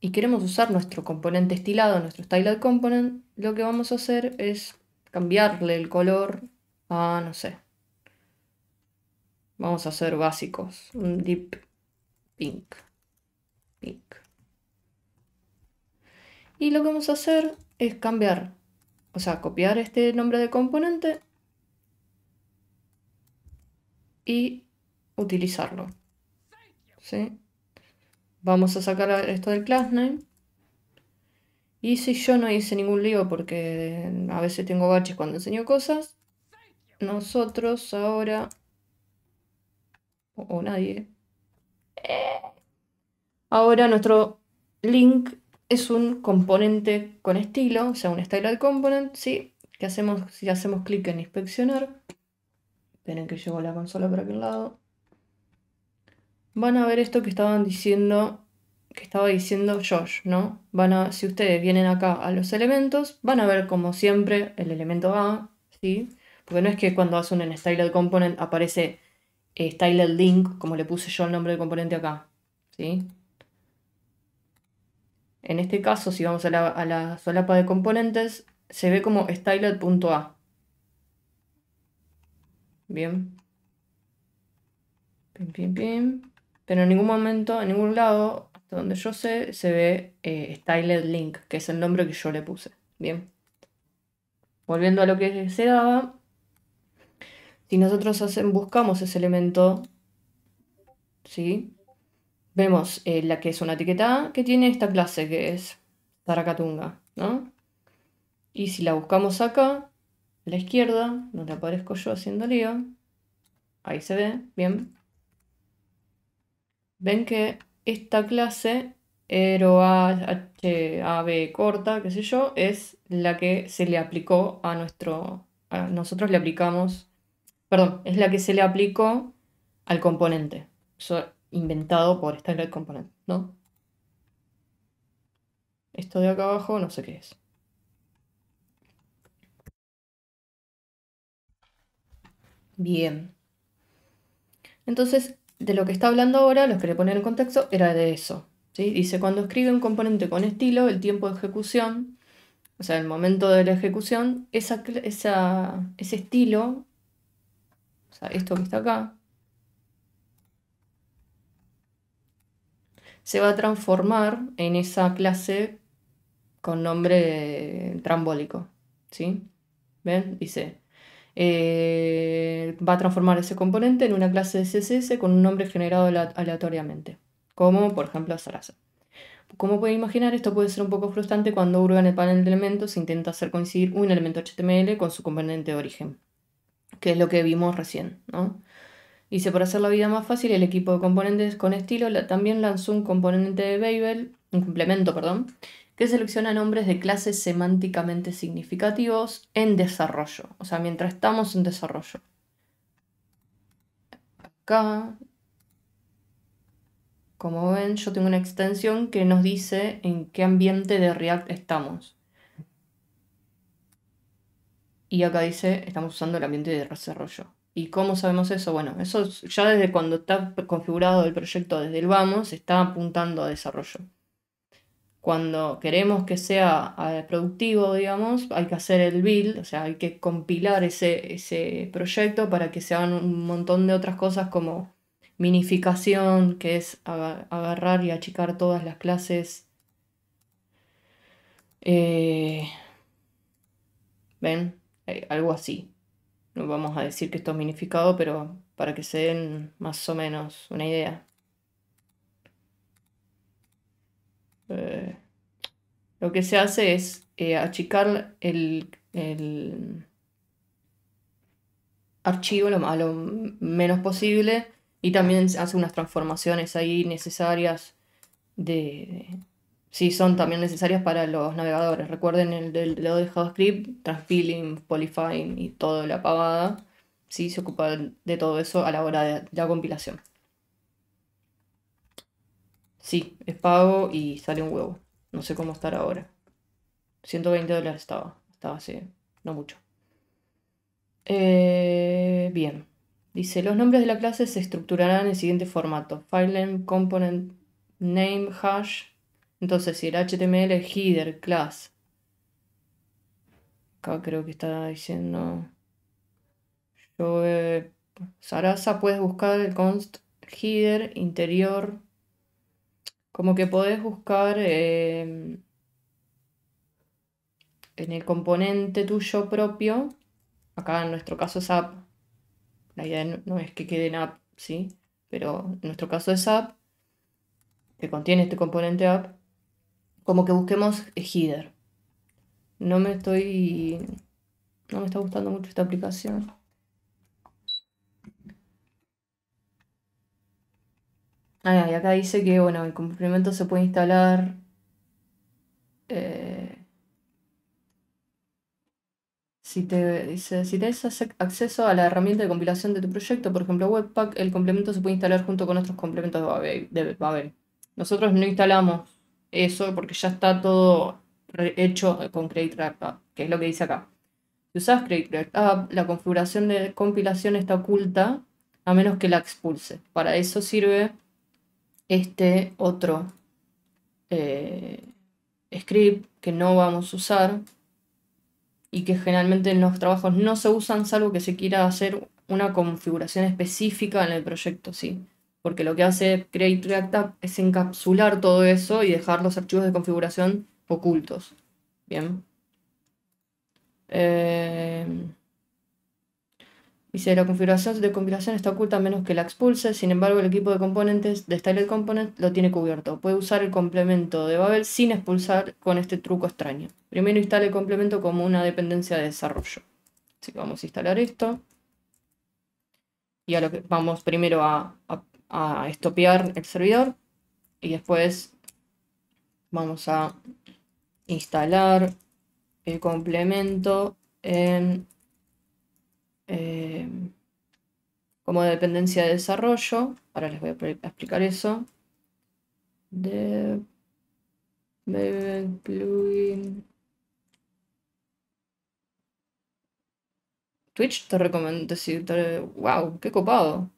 y queremos usar nuestro componente estilado, nuestro styled component, lo que vamos a hacer es cambiarle el color a, no sé, vamos a hacer básicos, un deep pink, pink. Y lo que vamos a hacer es cambiar o sea, copiar este nombre de componente y utilizarlo. Vamos a sacar esto del class name. Y si yo no hice ningún lío porque a veces tengo baches cuando enseño cosas, nosotros ahora, o, o nadie, eh, ahora nuestro link es un componente con estilo, o sea, un styled component, ¿sí? Que hacemos, si hacemos clic en inspeccionar, esperen que llevo la consola por aquel lado, van a ver esto que estaban diciendo, que estaba diciendo Josh, ¿no? Van a, si ustedes vienen acá a los elementos, van a ver como siempre el elemento A, ¿sí? Porque no es que cuando hacen un styled component aparece eh, styled link, como le puse yo el nombre del componente acá, ¿sí? En este caso, si vamos a la, solapa de componentes, se ve como styled.a. Bien. Pim, pim, pim. Pero en ningún momento, en ningún lado, hasta donde yo sé, se ve eh, styled link, que es el nombre que yo le puse. Bien. Volviendo a lo que se daba, si nosotros buscamos ese elemento, ¿sí? vemos eh, la que es una etiqueta que tiene esta clase que es Taracatunga, ¿no? Y si la buscamos acá, a la izquierda, donde aparezco yo haciendo lío, ahí se ve, bien. Ven que esta clase, Ero A, H, corta, qué sé yo, es la que se le aplicó a nuestro. A nosotros le aplicamos. Perdón, es la que se le aplicó al componente inventado por Starlight Component, ¿no? Esto de acá abajo no sé qué es. Bien. Entonces, de lo que está hablando ahora, los que le poner en contexto, era de eso. ¿sí? Dice, cuando escribe un componente con estilo, el tiempo de ejecución, o sea, el momento de la ejecución, ese estilo, o sea, esto que está acá, se va a transformar en esa clase con nombre trambólico. ¿Sí? ¿Ven? Dice. Eh, va a transformar ese componente en una clase de CSS con un nombre generado aleatoriamente, como por ejemplo Sarasa. Como pueden imaginar, esto puede ser un poco frustrante cuando Urban en el panel de elementos intenta hacer coincidir un elemento HTML con su componente de origen, que es lo que vimos recién. ¿no? Dice, para hacer la vida más fácil, el equipo de componentes con estilo también lanzó un componente de Babel, un complemento, perdón, que selecciona nombres de clases semánticamente significativos en desarrollo. O sea, mientras estamos en desarrollo. Acá, como ven, yo tengo una extensión que nos dice en qué ambiente de React estamos. Y acá dice, estamos usando el ambiente de desarrollo. ¿Y cómo sabemos eso? Bueno, eso ya desde cuando está configurado el proyecto desde el vamos, está apuntando a desarrollo. Cuando queremos que sea eh, productivo, digamos, hay que hacer el build, o sea, hay que compilar ese, ese proyecto para que se hagan un montón de otras cosas como minificación, que es agarrar y achicar todas las clases. Eh, ¿Ven? Eh, algo así. No vamos a decir que esto es minificado, pero para que se den más o menos una idea. Eh, lo que se hace es eh, achicar el, archivo lo, a lo menos posible y también hace unas transformaciones ahí necesarias de, sí son también necesarias para los navegadores. Recuerden el del lado de JavaScript, transpiling, polyfine y toda la pavada. Sí, se ocupa de todo eso a la hora de la compilación. Sí, es pago y sale un huevo. No sé cómo estar ahora. 120 dólares estaba. Estaba así no mucho. Eh, bien. Dice, los nombres de la clase se estructurarán en el siguiente formato. FileName, Component, Name, Hash, entonces, si el HTML es header class, acá creo que está diciendo, yo, eh, Sarasa, puedes buscar el const header interior, como que podés buscar em, en el componente tuyo propio, acá en nuestro caso es app, la idea no es que quede en app, ¿sí? Pero en nuestro caso es app, que contiene este componente app, como que busquemos header. No me estoy. No me está gustando mucho esta aplicación. Ah, y acá dice que bueno, el complemento se puede instalar. Eh, si te tienes acceso a la herramienta de compilación de tu proyecto, por ejemplo Webpack, el complemento se puede instalar junto con otros complementos de De Babel. Nosotros no instalamos eso porque ya está todo hecho con Create React App, que es lo que dice acá. Si usas Create React la configuración de compilación está oculta a menos que la expulse. Para eso sirve este otro eh, script que no vamos a usar y que generalmente en los trabajos no se usan salvo que se quiera hacer una configuración específica en el proyecto, sí porque lo que hace Create React App es encapsular todo eso y dejar los archivos de configuración ocultos. Bien. Eh, dice, la configuración de compilación está oculta a menos que la expulse, sin embargo el equipo de componentes de Style Component lo tiene cubierto. Puede usar el complemento de Babel sin expulsar con este truco extraño. Primero instale el complemento como una dependencia de desarrollo. Así que vamos a instalar esto. Y a lo que, vamos primero a a estopear el servidor y después vamos a instalar el complemento en em, como dependencia de desarrollo. Ahora les voy a explicar eso. De plugin. Twitch te recomiendo. Te, wow, qué copado.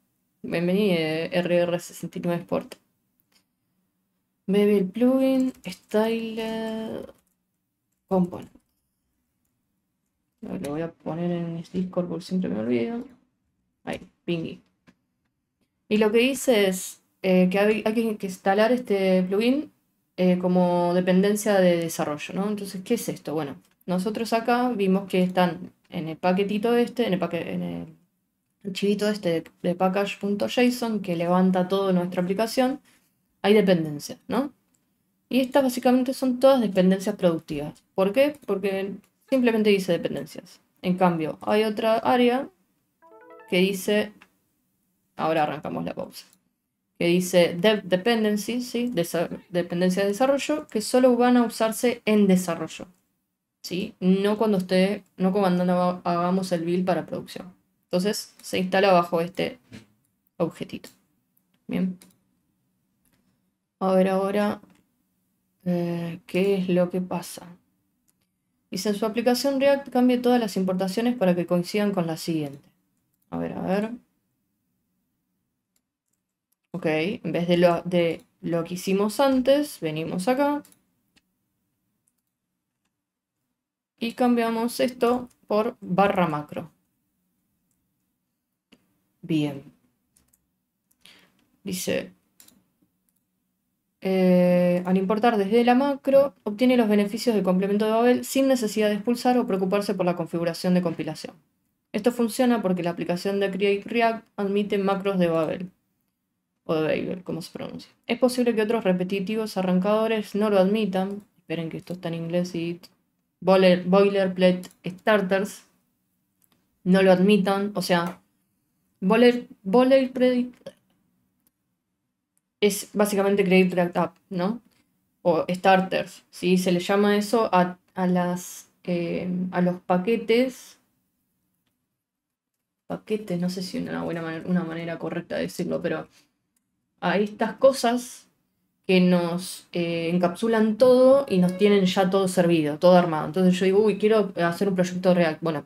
Bienvenido RR69 Sport. Bebe el plugin, style Component. Lo voy a poner en Discord por siempre me olvido. Ahí, pingy. Y lo que dice es eh, que hay, que instalar este plugin eh, como dependencia de desarrollo, Entonces, ¿qué es esto? Bueno, nosotros acá vimos que están en el paquetito este, en el, en el chivito este de package.json que levanta toda nuestra aplicación, hay dependencias, ¿no? Y estas básicamente son todas dependencias productivas. ¿Por qué? Porque simplemente dice dependencias. En cambio, hay otra área que dice, ahora arrancamos la pausa, que dice dev dependencies, ¿sí? dependencias de desarrollo, que solo van a usarse en desarrollo. ¿sí? No cuando esté, no cuando hagamos el build para producción. Entonces se instala bajo este objetito. Bien. A ver ahora eh, qué es lo que pasa. Dice, en su aplicación React cambie todas las importaciones para que coincidan con la siguiente. A ver, a ver. Ok, en vez de lo, de lo que hicimos antes, venimos acá. Y cambiamos esto por barra macro bien. Dice, eh, al importar desde la macro, obtiene los beneficios del complemento de Babel sin necesidad de expulsar o preocuparse por la configuración de compilación. Esto funciona porque la aplicación de Create React admite macros de Babel, o de Babel, como se pronuncia. Es posible que otros repetitivos arrancadores no lo admitan. Esperen que esto está en inglés y boilerplate starters no lo admitan. O sea, predict es básicamente create React App, ¿no? O starters, ¿sí? Se le llama eso a, las, eh, a los paquetes. Paquetes, no sé si una buena manera, una manera correcta de decirlo, pero a estas cosas que nos eh, encapsulan todo y nos tienen ya todo servido, todo armado. Entonces yo digo, uy, quiero hacer un proyecto real Bueno,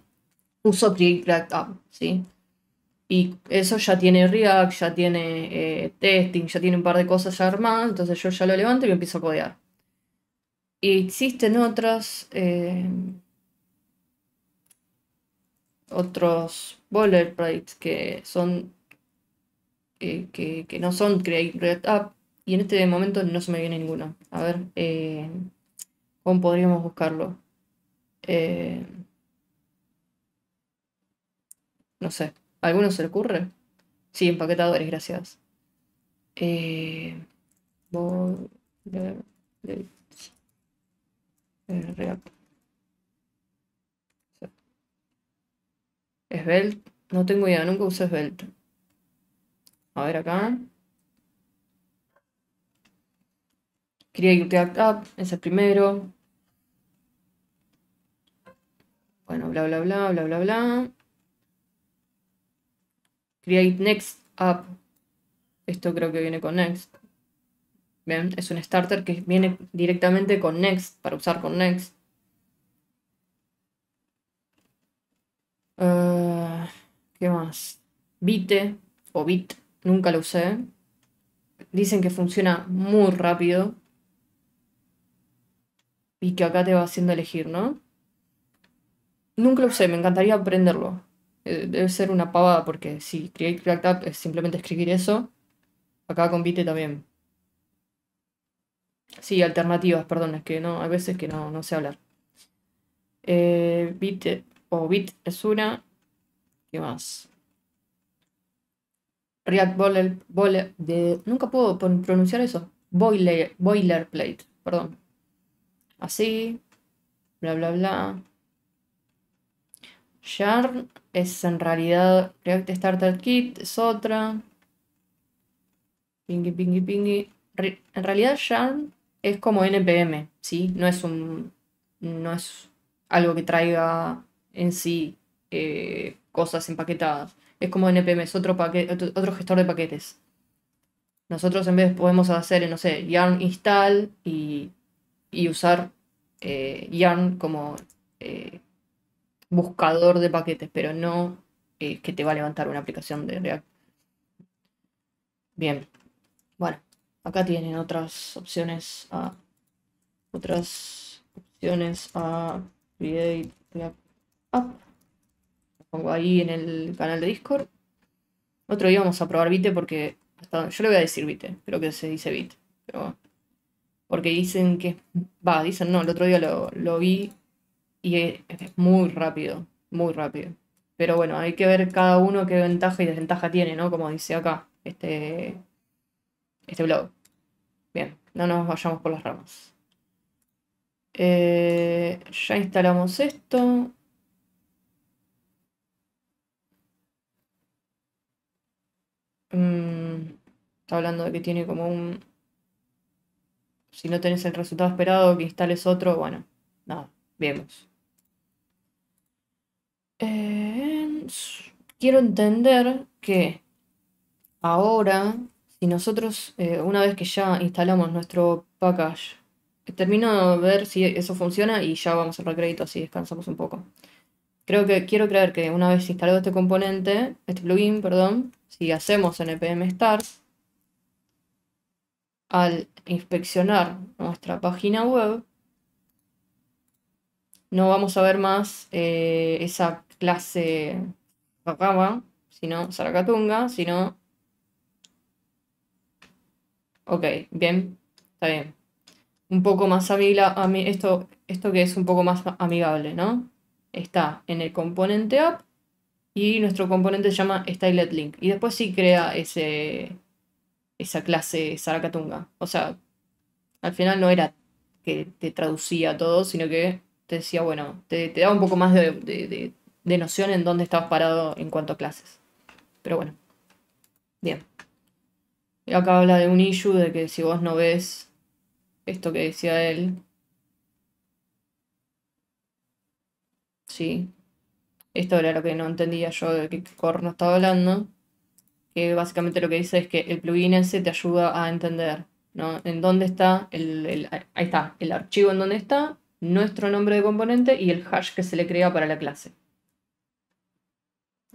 uso Create React App, ¿sí? Y eso ya tiene React, ya tiene eh, testing, ya tiene un par de cosas ya armadas. Entonces yo ya lo levanto y lo empiezo a codear. Y existen otras. Eh, otros boilerplates que son. Eh, que, que, no son Create React App. Y en este momento no se me viene ninguno. A ver. ¿Cómo podríamos buscarlo? no sé alguno se le ocurre? Sí, empaquetadores, gracias. Eh, no tengo idea, nunca usé Svelte. A ver acá. Create React App, ese primero. Bueno, bla bla bla bla bla bla. Create Next App. Esto creo que viene con Next. Bien, es un starter que viene directamente con Next, para usar con Next. Eh, ¿Qué más? Vite o Bit, nunca lo usé. Dicen que funciona muy rápido. Y que acá te va haciendo elegir, ¿no? Nunca lo usé, me encantaría aprenderlo. Eh, debe ser una pavada porque si create React App es simplemente escribir eso, acá con Vite también. Sí, alternativas, perdón, es que no, hay veces que no, no sé hablar. Eh, o es una. ¿Qué más? React Boiler, de, nunca puedo pronunciar eso. Boiler, boilerplate, perdón. Así, bla bla bla. Yarn es en realidad React Starter Kit, es otra. Pingy, pingy, pingy. en realidad Yarn es como NPM, ¿sí? No es un. No es algo que traiga en sí eh, cosas empaquetadas. Es como NPM, es otro, gestor de paquetes. Nosotros en vez podemos hacer, no sé, yarn install y, usar eh, yarn como eh, buscador de paquetes, pero no eh, que te va a levantar una aplicación de React. Bien, bueno, acá tienen otras opciones a otras opciones a create React app. pongo ahí en el canal de Discord. Otro día vamos a probar Vite porque yo le voy a decir Vite, creo que se dice Vite, pero porque dicen que va, dicen no, el otro día lo, lo vi y es muy rápido, muy rápido. Pero bueno, hay que ver cada uno qué ventaja y desventaja tiene, ¿no? Como dice acá este, este blog. Bien, no nos vayamos por las ramas. Eh, ya instalamos esto. Mm, está hablando de que tiene como un... Si no tenés el resultado esperado, que instales otro, bueno, nada, vemos. Eh, quiero entender que ahora, si nosotros, eh, una vez que ya instalamos nuestro package, termino de ver si eso funciona y ya vamos a cerrar crédito, así descansamos un poco. Creo que quiero creer que una vez instalado este componente, este plugin, perdón, si hacemos npm start, al inspeccionar nuestra página web, no vamos a ver más eh, esa clase Si sino Saracatunga, sino... Ok, bien, está bien. Un poco más amigable, esto, esto que es un poco más amigable, ¿no? Está en el componente app y nuestro componente se llama Link Y después sí crea ese, esa clase Saracatunga. O sea, al final no era que te traducía todo, sino que te decía, bueno, te, daba un poco más de de noción en dónde estabas parado en cuanto a clases. Pero bueno, bien. Y acá habla de un issue de que si vos no ves esto que decía él, sí, esto era lo que no entendía yo de qué corno estaba hablando, que básicamente lo que dice es que el plugin ese te ayuda a entender, ¿no? En dónde está, el, ahí está, el archivo en dónde está, nuestro nombre de componente y el hash que se le crea para la clase.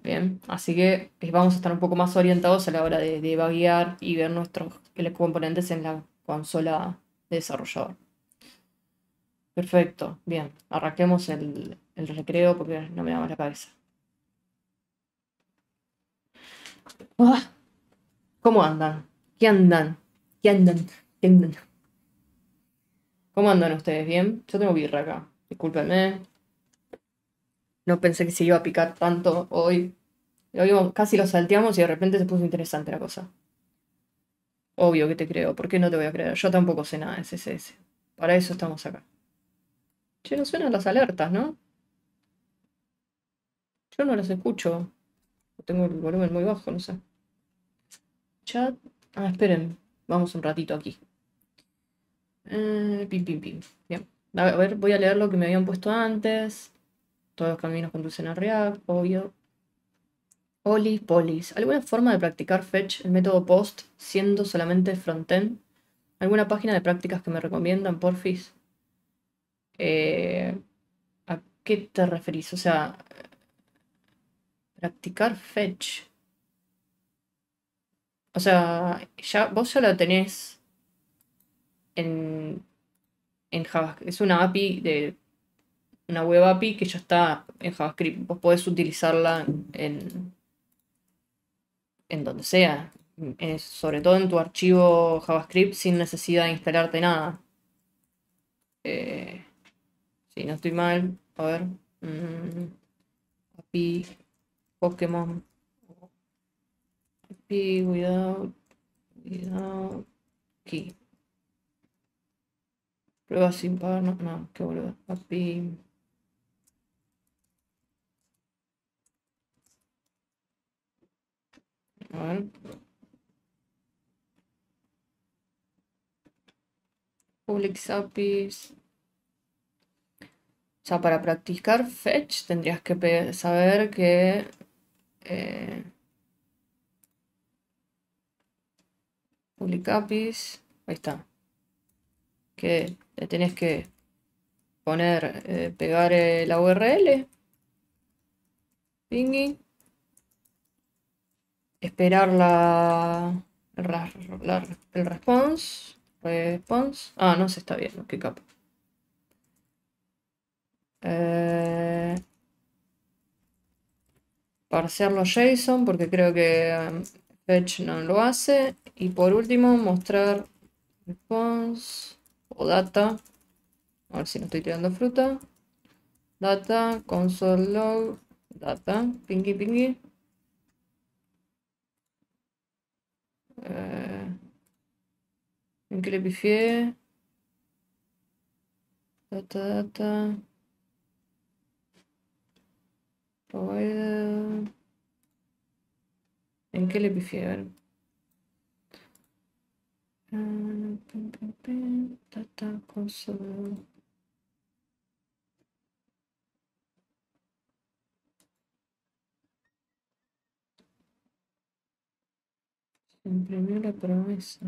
Bien, así que eh, vamos a estar un poco más orientados a la hora de, de y ver nuestros componentes en la consola de desarrollador. Perfecto, bien, arranquemos el, recreo porque no me da más la cabeza. Ah, ¿Cómo andan? ¿Qué andan? ¿Qué andan? ¿Qué andan? ¿Cómo andan ustedes? ¿Bien? Yo tengo birra acá, discúlpenme. No pensé que se iba a picar tanto hoy casi lo salteamos y de repente se puso interesante la cosa. Obvio que te creo, ¿por qué no te voy a creer? Yo tampoco sé nada de CSS. Para eso estamos acá. Che, no suenan las alertas, ¿no? Yo no las escucho. Tengo el volumen muy bajo, no sé. Chat. Ah, esperen. Vamos un ratito aquí. Eh, pim, pim, Bien. A ver, voy a leer lo que me habían puesto antes. Todos los caminos conducen a React, obvio polis. ¿Alguna forma de practicar fetch, el método post, siendo solamente frontend? ¿Alguna página de prácticas que me recomiendan, porfis? Eh, ¿A qué te referís? O sea, practicar fetch. O sea, vos ya la tenés en, en JavaScript. Es una API de una web API que ya está en JavaScript. Vos podés utilizarla en, en donde sea, sobre todo en tu archivo JavaScript sin necesidad de instalarte nada. Eh, si no estoy mal, a ver. Mm, API Pokémon. API without, without Aquí. Prueba sin pagar, no, no, qué boludo. API. Public O sea, para practicar fetch tendrías que saber que... Eh, Ahí está. Que le tenés que poner, eh, pegar eh, la URL. Pinging esperar la, el response. Response. Ah, no se está viendo, qué capa Eh, parsearlo JSON porque creo que um, fetch no lo hace. Y por último, mostrar response o data. A ver si no estoy tirando fruta. Data, console data, pinky pingi Eh, ¿En qué le pifié? Eh, ta ta ta. ¿En qué le pifié? Se la promesa.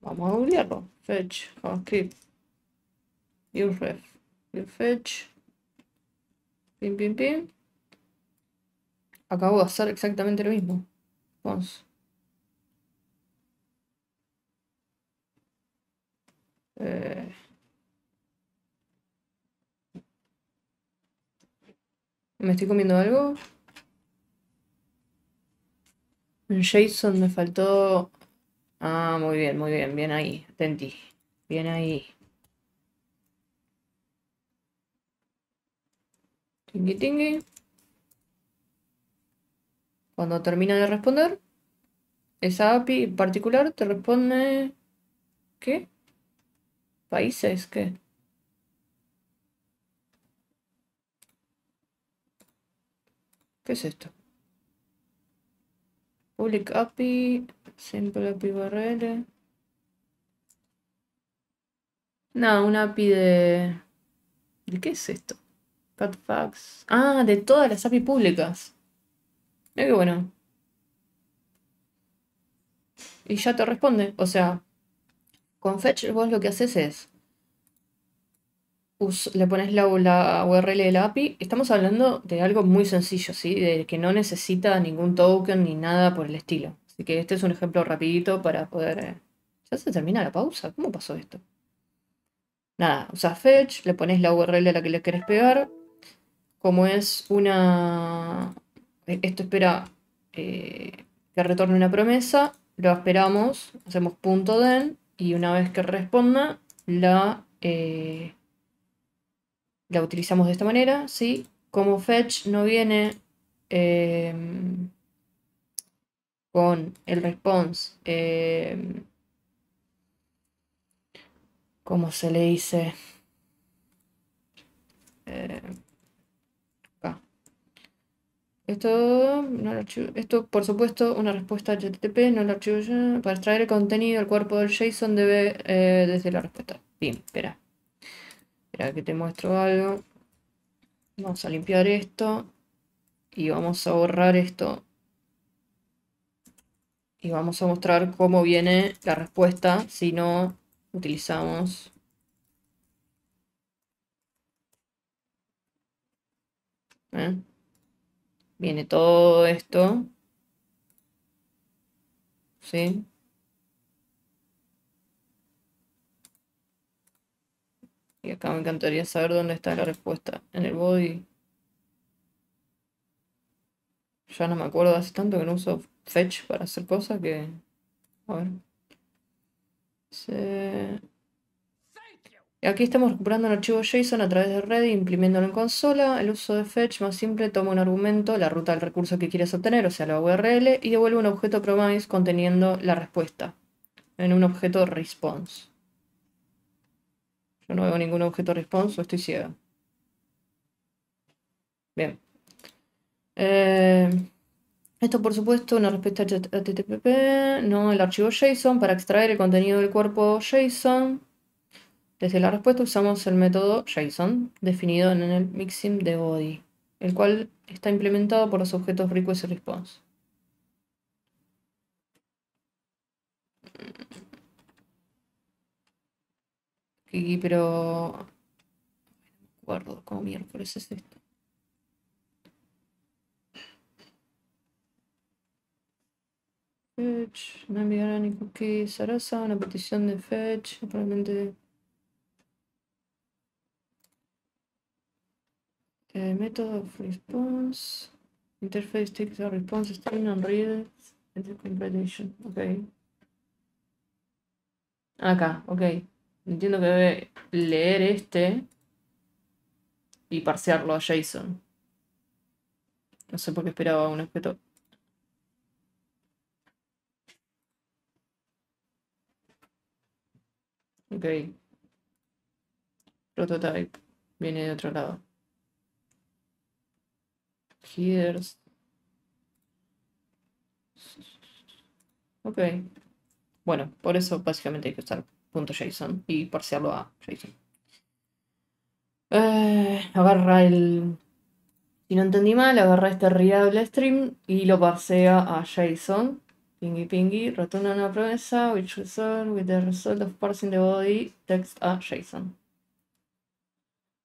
Vamos a googlearlo. Fetch, JavaScript. Uref. Fetch. Pim, pim, pim. Acabo de hacer exactamente lo mismo. Vamos. Eh. ¿Me estoy comiendo algo? En mm, Jason me faltó. Ah, muy bien, muy bien, bien ahí, atentí Bien ahí. Tingui tingui. Cuando termina de responder, esa API en particular te responde. ¿Qué? ¿Países? ¿Qué? ¿Qué es esto? public API, simple API barrel Nada, no, una API de... ¿De qué es esto? Catfax. Ah, de todas las API públicas. Mira qué bueno. Y ya te responde. O sea, con Fetch vos lo que haces es le pones la, url URL la API, estamos hablando de algo muy sencillo, ¿sí? De que no necesita ningún token ni nada por el estilo. Así que este es un ejemplo rapidito para poder... Eh, ¿Ya se termina la pausa? ¿Cómo pasó esto? Nada, usas fetch, le pones la URL a la que le querés pegar. Como es una... Eh, esto espera eh, que retorne una promesa. Lo esperamos, hacemos punto den y una vez que responda, la la utilizamos de esta manera, ¿sí? Como fetch no viene em, con el response, em, ¿cómo se le dice? Eh, esto, no esto, por supuesto, una respuesta HTTP, no lo archivo Para extraer el contenido el cuerpo del JSON debe eh, desde la respuesta. Bien, espera. Espera que te muestro algo. Vamos a limpiar esto. Y vamos a borrar esto. Y vamos a mostrar cómo viene la respuesta si no utilizamos... ¿Eh? Viene todo esto. ¿Sí? Y acá me encantaría saber dónde está la respuesta. En el body. Ya no me acuerdo hace tanto que no uso fetch para hacer cosas que. A ver. Y aquí estamos recuperando un archivo JSON a través de ready, imprimiéndolo en consola. El uso de fetch más simple toma un argumento, la ruta del recurso que quieres obtener, o sea, la URL, y devuelve un objeto promise conteniendo la respuesta en un objeto response. Yo no veo ningún objeto response, estoy ciego. Bien. Eh, esto, por supuesto, no respeta a HTTP, no el archivo JSON. Para extraer el contenido del cuerpo JSON, desde la respuesta usamos el método JSON, definido en el mixing de body, el cual está implementado por los objetos request y response y pero. Guardo, como miércoles es esto. Fetch, no enviará ni cookie Sarasa, una petición de Fetch, probablemente. Eh, método of response. Interface takes a response string and read compilation. Ok. Acá, ok. Entiendo que debe leer este y parsearlo a JSON. No sé por qué esperaba un objeto. Ok. Prototype. Viene de otro lado. Headers. Ok. Bueno, por eso básicamente hay que usar .json y parsearlo a JSON. Eh, agarra el... Si no entendí mal, agarra este readable stream y lo parsea a JSON. Pingy pingy, retorna una promesa, which result with the result of parsing the body text a JSON.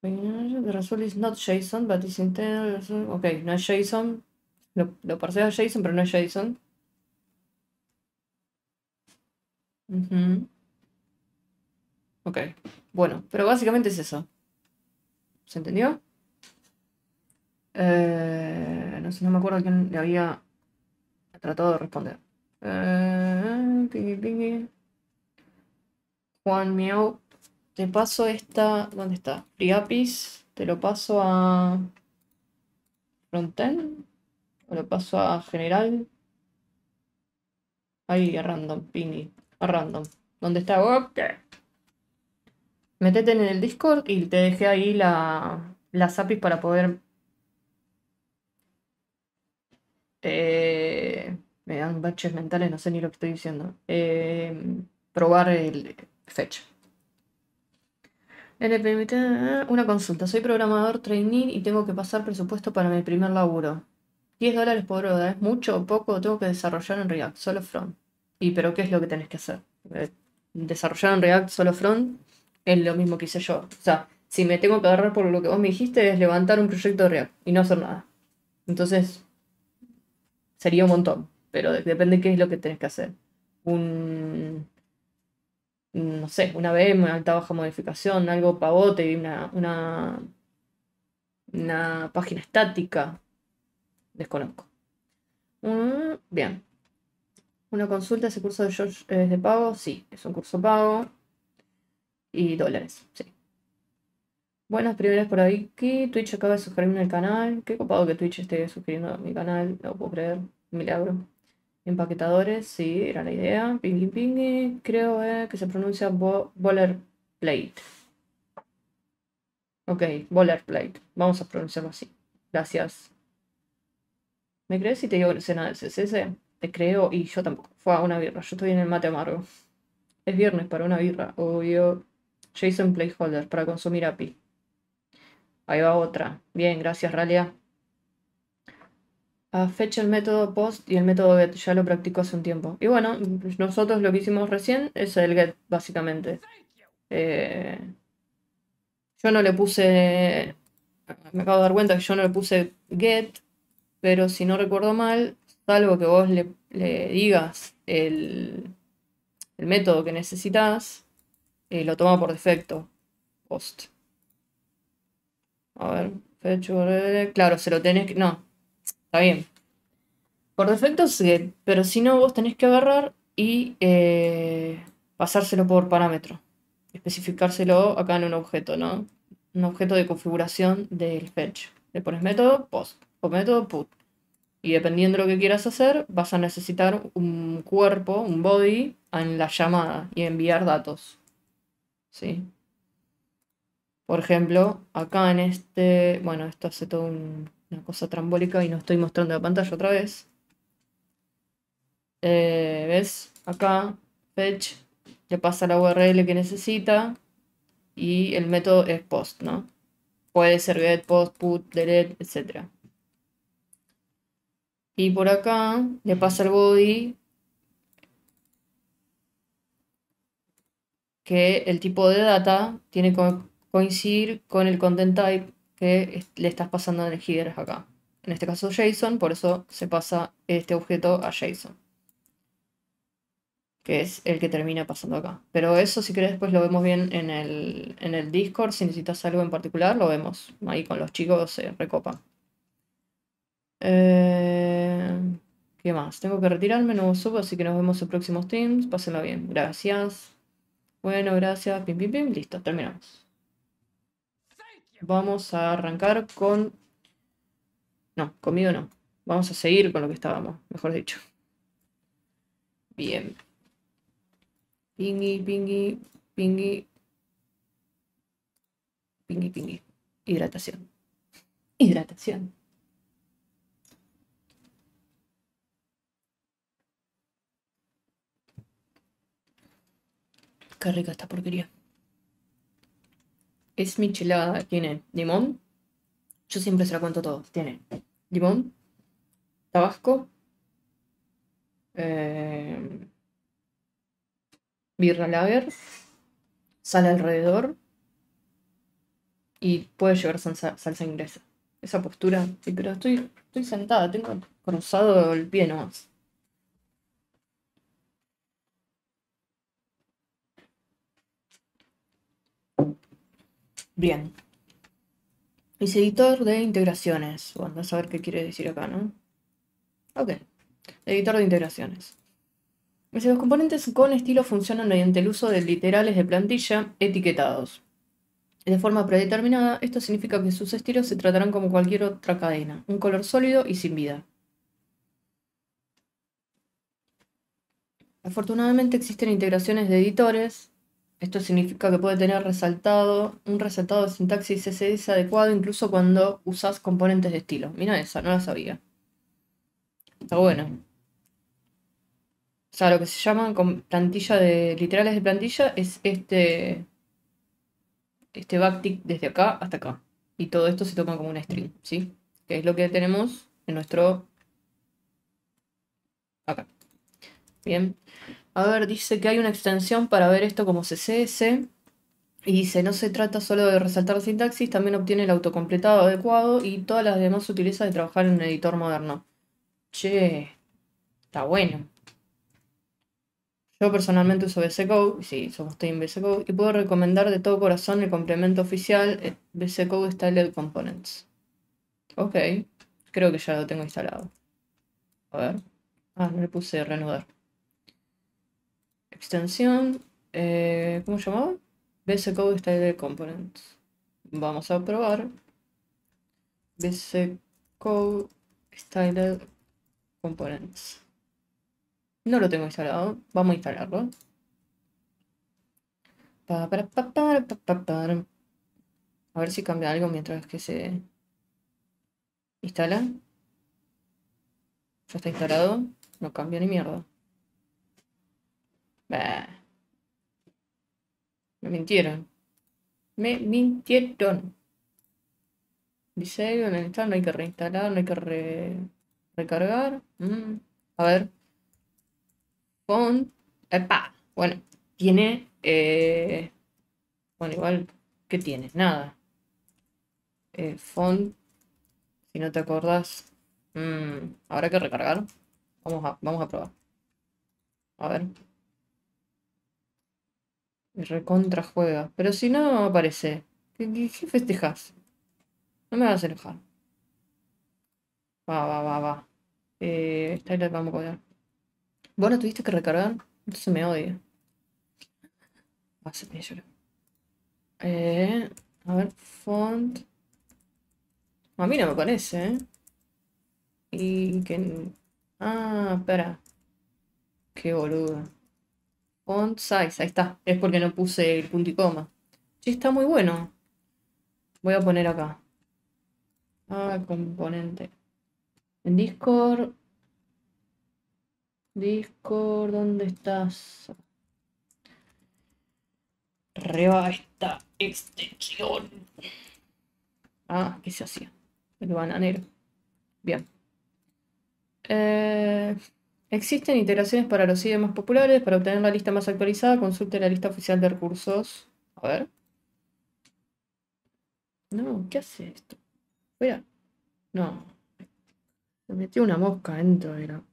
The result is not JSON, but is internal. Ok, no es JSON. Lo, lo a JSON, pero no es JSON. Mhm Ok. Bueno, pero básicamente es eso. ¿Se entendió? Eh, no sé, no me acuerdo quién le había tratado de responder. Eh, Juan Miau, te paso esta. ¿Dónde está? Priapis, te lo paso a. Frontend. O lo paso a general. Ahí, a random, Pingy. A random. ¿Dónde está? Okay. Metete en el Discord y te dejé ahí la, las APIs para poder. Eh, me dan baches mentales, no sé ni lo que estoy diciendo. Eh, probar el fetch. Ah, una consulta. Soy programador trainee y tengo que pasar presupuesto para mi primer laburo. 10 dólares por hora, ¿es mucho o poco? Tengo que desarrollar en React, solo front. ¿Y pero qué es lo que tenés que hacer? Eh, desarrollar en React, solo front es lo mismo que hice yo. O sea, si me tengo que agarrar por lo que vos me dijiste, es levantar un proyecto de React y no hacer nada. Entonces, sería un montón, pero depende qué es lo que tenés que hacer. Un, no sé, una BM, una alta baja modificación, algo pavote, una, una, una página estática. Desconozco. Mm, bien. ¿Una consulta? ¿Ese curso de George es de pago? Sí, es un curso pago y dólares, sí. Buenas primeras por aquí Twitch acaba de suscribirme al canal. Qué copado que Twitch esté suscribiendo a mi canal. No puedo creer. Milagro. Empaquetadores, sí, era la idea. Pingui pingui. Creo eh, que se pronuncia bowler plate. Ok, boller plate. Vamos a pronunciarlo así. Gracias. ¿Me crees si te digo la escena del CCC? Te creo y yo tampoco. Fue a una birra. Yo estoy en el mate amargo. Es viernes para una birra, obvio. JSON placeholder para consumir API. Ahí va otra. Bien, gracias Ralia. A ah, fecha el método post y el método get. Ya lo practicó hace un tiempo. Y bueno, nosotros lo que hicimos recién es el get, básicamente. Eh, yo no le puse... Me acabo de dar cuenta que yo no le puse get, pero si no recuerdo mal, salvo que vos le, digas el, el método que necesitas, eh, lo toma por defecto. Post. A ver, fetch... Claro, se lo tenés que. No, está bien. Por defecto sí, pero si no, vos tenés que agarrar y eh, pasárselo por parámetro. Especificárselo acá en un objeto, ¿no? Un objeto de configuración del fetch. Le pones método post o método put. Y dependiendo de lo que quieras hacer, vas a necesitar un cuerpo, un body, en la llamada y enviar datos. ¿sí? Por ejemplo, acá en este, bueno, esto hace toda una cosa trambólica y no estoy mostrando la pantalla otra vez. Eh, ¿Ves? Acá, fetch, le pasa la URL que necesita y el método es post, ¿no? Puede ser get, post, put, delete, etc. Y por acá le pasa el body que el tipo de data tiene que coincidir con el content type que le estás pasando en el header acá. En este caso JSON, por eso se pasa este objeto a JSON. Que es el que termina pasando acá. Pero eso si querés después lo vemos bien en el, Discord. Si necesitas algo en particular lo vemos. Ahí con los chicos se recopa. Eh, ¿Qué más? Tengo que retirarme, no subo, así que nos vemos en próximos teams. Pásenlo bien. Gracias. Bueno, gracias. pim pim pim, Listo, terminamos. Vamos a arrancar con... No, conmigo no. Vamos a seguir con lo que estábamos, mejor dicho. Bien. Pingui, pingui, pingui. Pingui, pingui. Hidratación. Hidratación. Qué rica esta porquería. Es michelada. Tiene limón. Yo siempre se la cuento todos, Tiene limón, tabasco, eh, birra lager, sal alrededor y puede llevar salsa, inglesa. Esa postura, sí, pero estoy, estoy sentada, tengo cruzado el pie nomás. Bien. dice editor de integraciones. Bueno, a saber qué quiere decir acá, ¿no? Ok. Editor de integraciones. los componentes con estilo funcionan mediante el uso de literales de plantilla etiquetados. De forma predeterminada, esto significa que sus estilos se tratarán como cualquier otra cadena, un color sólido y sin vida. Afortunadamente existen integraciones de editores esto significa que puede tener resaltado, un resaltado de sintaxis CSS adecuado incluso cuando usas componentes de estilo. Mira esa, no la sabía. Está bueno. O sea, lo que se llama plantilla de literales de plantilla es este este backtick desde acá hasta acá. Y todo esto se toma como una string, ¿sí? Que es lo que tenemos en nuestro acá. Bien. A ver, dice que hay una extensión para ver esto como CSS. Y dice, no se trata solo de resaltar sintaxis, también obtiene el autocompletado adecuado y todas las demás utilidades de trabajar en un editor moderno. Che, está bueno. Yo personalmente uso Code, sí, somos Team Code y puedo recomendar de todo corazón el complemento oficial eh, Code Styled Components. Ok, creo que ya lo tengo instalado. A ver. Ah, no le puse reanudar extensión, eh, ¿cómo se llamaba? Code Style Components. Vamos a probar. Code Style Components. No lo tengo instalado, vamos a instalarlo. A ver si cambia algo mientras que se instala. Ya está instalado, no cambia ni mierda. Me mintieron. Me mintieron. Dice en el no hay que reinstalar, no hay que recargar. Mm. A ver. Font. Epa. Bueno, tiene. Eh, bueno, igual. ¿Qué tiene? Nada. Eh, font. Si no te acordás. Mm, habrá que recargar. Vamos vamos a probar. A ver. Recontra juega. Pero si no aparece, ¿qué, festejas? No me vas a enojar. Va, va, va, va. Eh, esta la vamos a ¿Vos Bueno, tuviste que recargar, entonces me odio Va a me lloro. Eh, a ver, font. A mí no me parece, ¿eh? Y que. Ah, espera. Qué boludo. Font size, ahí está. Es porque no puse el punto y coma. Sí, está muy bueno. Voy a poner acá. Ah, componente. En Discord. Discord, ¿dónde estás? Reba esta extensión. Ah, ¿qué se hacía? El bananero. Bien. Eh... Existen iteraciones para los idiomas más populares. Para obtener la lista más actualizada, consulte la lista oficial de recursos. A ver. No, ¿qué hace esto? a... No. Se metió una mosca dentro, era.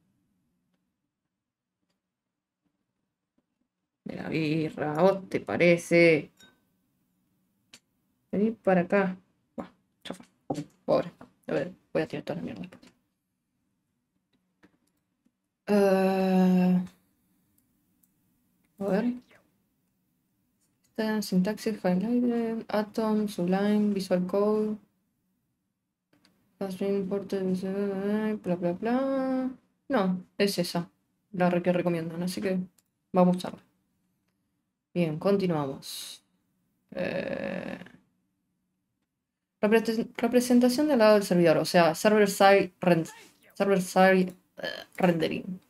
De la birra, te parece? Vení para acá. Bueno, chafa. Pobre. A ver, voy a tirar toda la mierda eh, a ver. Syntaxis, highlight Atom, Sublime, Visual Code. Bla bla bla. No, es esa la que recomiendan, así que vamos a usarla. Bien, continuamos. Eh, representación del lado del servidor, o sea, server-side server side rendering.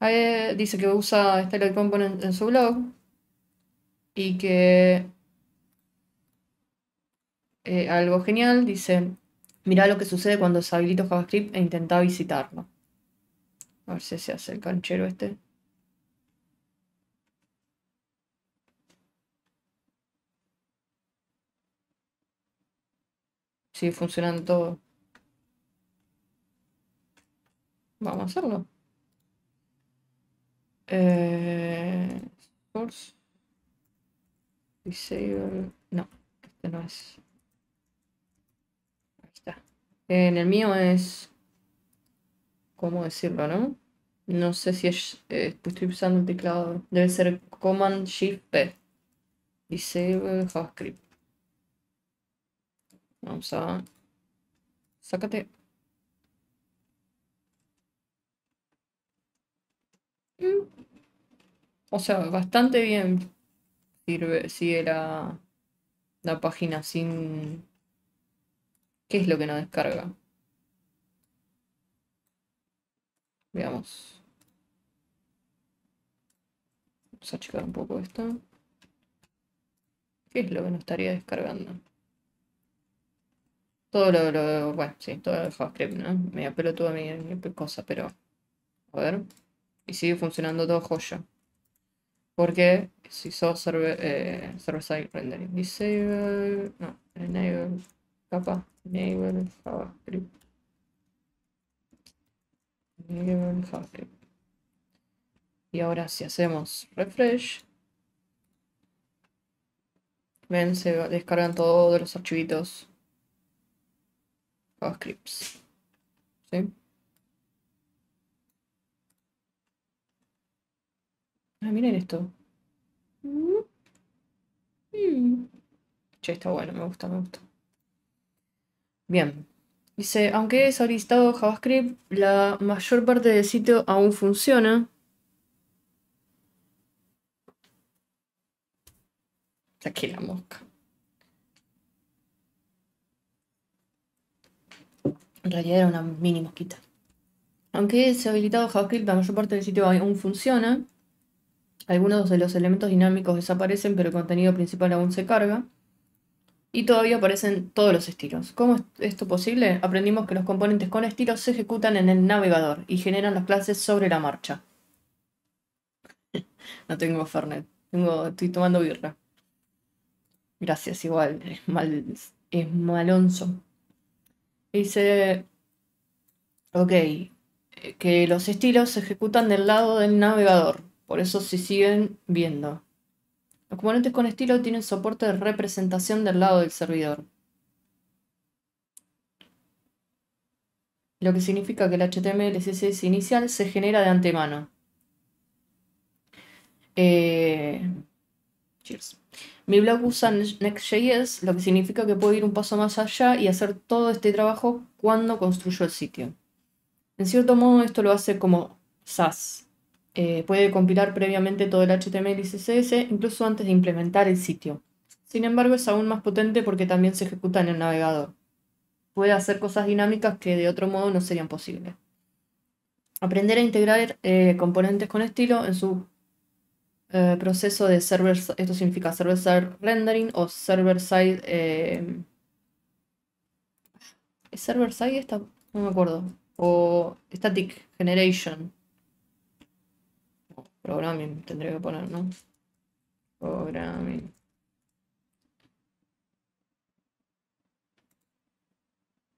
Eh, dice que usa Stellar Component en su blog y que eh, algo genial dice, mirá lo que sucede cuando deshabilito JavaScript e intenta visitarlo. A ver si se hace el canchero este. Sigue funcionando todo. Vamos a hacerlo. Eh, source. Disable. No, este no es. está. En el mío es. ¿Cómo decirlo, no? No sé si eh, estoy usando el teclado. Debe ser Command Shift P. Disable JavaScript. Vamos a. Sácate. O sea, bastante bien sirve, sigue la, la página sin... ¿Qué es lo que no descarga? Veamos. Vamos a checar un poco esto. ¿Qué es lo que no estaría descargando? Todo lo, bueno, sí, todo de JavaScript, ¿no? Me apelo toda mi cosa, pero... A ver y sigue funcionando todo joya. Porque si sos server, eh, server side rendering, disable, no, enable, capa, enable, JavaScript. Enable, JavaScript. Y ahora si hacemos refresh, ven, se descargan todos los archivitos JavaScript. ¿Sí? Ah, miren esto. Mm. Che, está bueno, me gusta, me gusta. Bien. Dice, aunque es deshabilitado JavaScript, la mayor parte del sitio aún funciona. aquí la mosca. En realidad era una mini mosquita. Aunque es habilitado JavaScript, la mayor parte del sitio aún funciona. Algunos de los elementos dinámicos desaparecen, pero el contenido principal aún se carga. Y todavía aparecen todos los estilos. ¿Cómo es esto posible? Aprendimos que los componentes con estilos se ejecutan en el navegador y generan las clases sobre la marcha. no tengo Fernet, tengo, estoy tomando birra. Gracias, igual, es, mal, es malonzo. Dice, ok, eh, que los estilos se ejecutan del lado del navegador por eso se siguen viendo. Los componentes con estilo tienen soporte de representación del lado del servidor. Lo que significa que el HTML CSS inicial se genera de antemano. Eh, cheers. Mi blog usa Next.js, lo que significa que puedo ir un paso más allá y hacer todo este trabajo cuando construyo el sitio. En cierto modo, esto lo hace como SAS, eh, puede compilar previamente todo el HTML y CSS incluso antes de implementar el sitio. Sin embargo, es aún más potente porque también se ejecuta en el navegador. Puede hacer cosas dinámicas que de otro modo no serían posibles. Aprender a integrar eh, componentes con estilo en su eh, proceso de server, esto significa server-side rendering o server-side... ¿Es server-side esta? No me acuerdo. O static generation. Programming, tendría que poner, ¿no? Programming.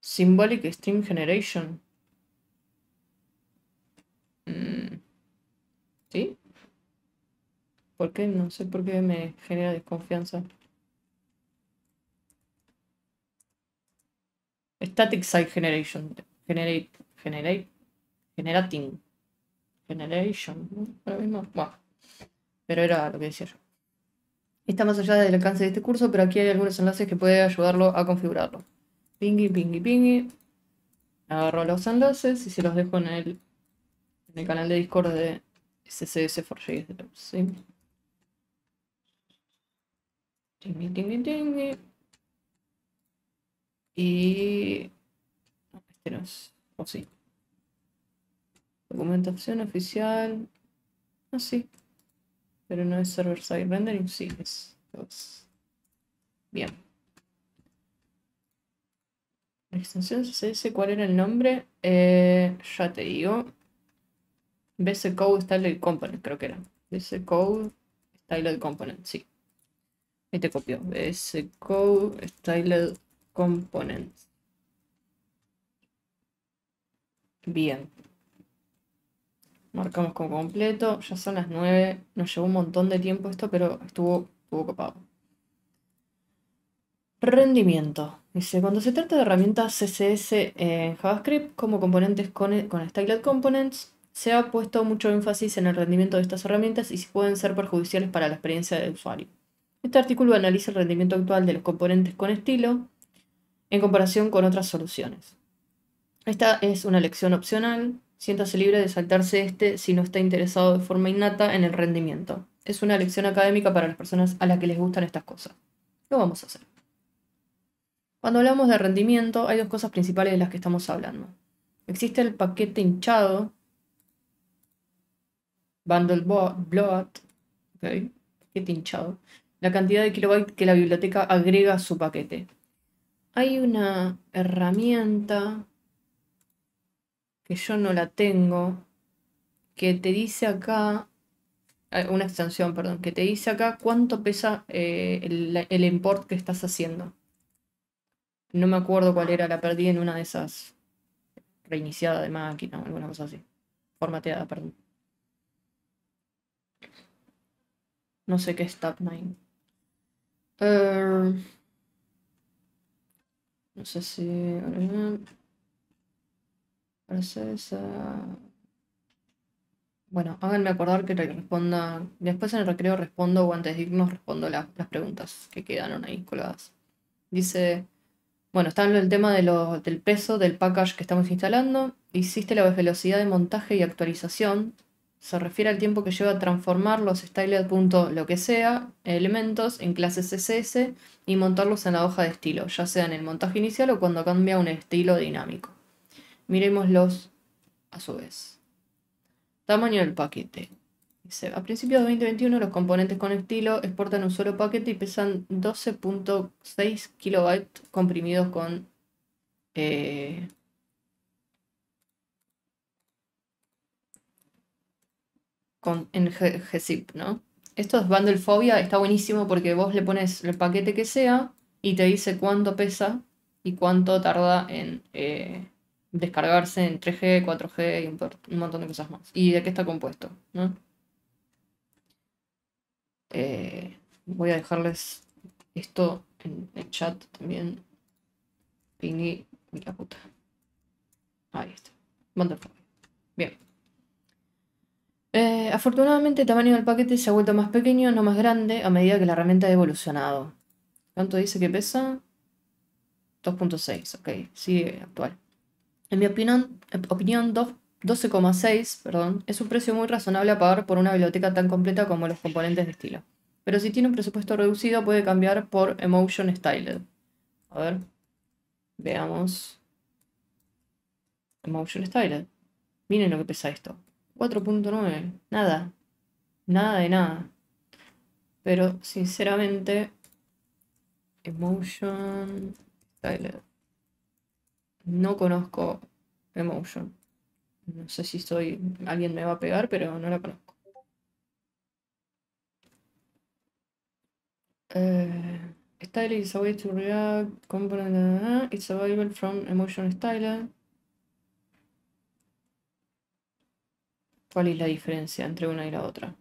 Symbolic Stream Generation. Mm. ¿Sí? ¿Por qué? No sé por qué me genera desconfianza. Static Site Generation. Generate. Generate. Generating. Generation, mismo. Bueno, pero era lo que decía yo. Está más allá del alcance de este curso, pero aquí hay algunos enlaces que puede ayudarlo a configurarlo. Pingui, pingui, pingui. Agarro los enlaces y se los dejo en el, en el canal de Discord de ccs 4 ¿sí? Tingui, tingui, tingui. Y... Este no O sí. Documentación oficial. así sí. Pero no es server-side rendering, sí, es. Bien. La extensión css cuál era el nombre. Eh, ya te digo. BC Code Style Component, creo que era. BC Code Style Component, sí. Ahí te copio. BC Code Style Component. Bien marcamos como completo, ya son las 9, nos llevó un montón de tiempo esto, pero estuvo, copado. Rendimiento. Dice, cuando se trata de herramientas CSS en eh, JavaScript como componentes con, con Styled Components, se ha puesto mucho énfasis en el rendimiento de estas herramientas y si pueden ser perjudiciales para la experiencia del usuario. Este artículo analiza el rendimiento actual de los componentes con estilo en comparación con otras soluciones. Esta es una lección opcional Siéntase libre de saltarse este si no está interesado de forma innata en el rendimiento. Es una lección académica para las personas a las que les gustan estas cosas. Lo vamos a hacer. Cuando hablamos de rendimiento, hay dos cosas principales de las que estamos hablando. Existe el paquete hinchado, bundle bloat, paquete hinchado, la cantidad de kilobytes que la biblioteca agrega a su paquete. Hay una herramienta que yo no la tengo, que te dice acá, ah, una extensión, perdón, que te dice acá cuánto pesa eh, el, import que estás haciendo. No me acuerdo cuál era, la perdí en una de esas reiniciada de máquina o alguna cosa así. Formateada, perdón. No sé qué es Tab9. Eh, no sé si... Eh, bueno, háganme acordar que responda. Después en el recreo respondo o antes de irnos respondo las, preguntas que quedaron ahí colgadas. Dice. Bueno, está el tema de del peso del package que estamos instalando. Hiciste la velocidad de montaje y actualización. Se refiere al tiempo que lleva transformar los styled. lo que sea, elementos en clases CSS y montarlos en la hoja de estilo, ya sea en el montaje inicial o cuando cambia un estilo dinámico. Miremoslos a su vez. Tamaño del paquete. a principios de 2021 los componentes con estilo exportan un solo paquete y pesan 12.6 kilobytes comprimidos con... Eh, con en GZIP, ¿no? Esto es fobia está buenísimo porque vos le pones el paquete que sea y te dice cuánto pesa y cuánto tarda en... Eh, descargarse en 3G, 4G y un, montón de cosas más. ¿Y de qué está compuesto? Eh, voy a dejarles esto en el chat también. Pini, Ahí está. Bien. Eh, afortunadamente el tamaño del paquete se ha vuelto más pequeño, no más grande, a medida que la herramienta ha evolucionado. ¿Cuánto dice que pesa? 2.6, ok, sigue actual. En mi opinión, opinión 12,6 perdón, es un precio muy razonable a pagar por una biblioteca tan completa como los componentes de estilo. Pero si tiene un presupuesto reducido, puede cambiar por Emotion Styled. A ver, veamos. Emotion Styled. Miren lo que pesa esto. 4.9. Nada. Nada de nada. Pero, sinceramente, Emotion Styled no conozco Emotion. No sé si soy. alguien me va a pegar, pero no la conozco. Eh, style is to react, component, it's available from Emotion Styler. ¿Cuál es la diferencia entre una y la otra?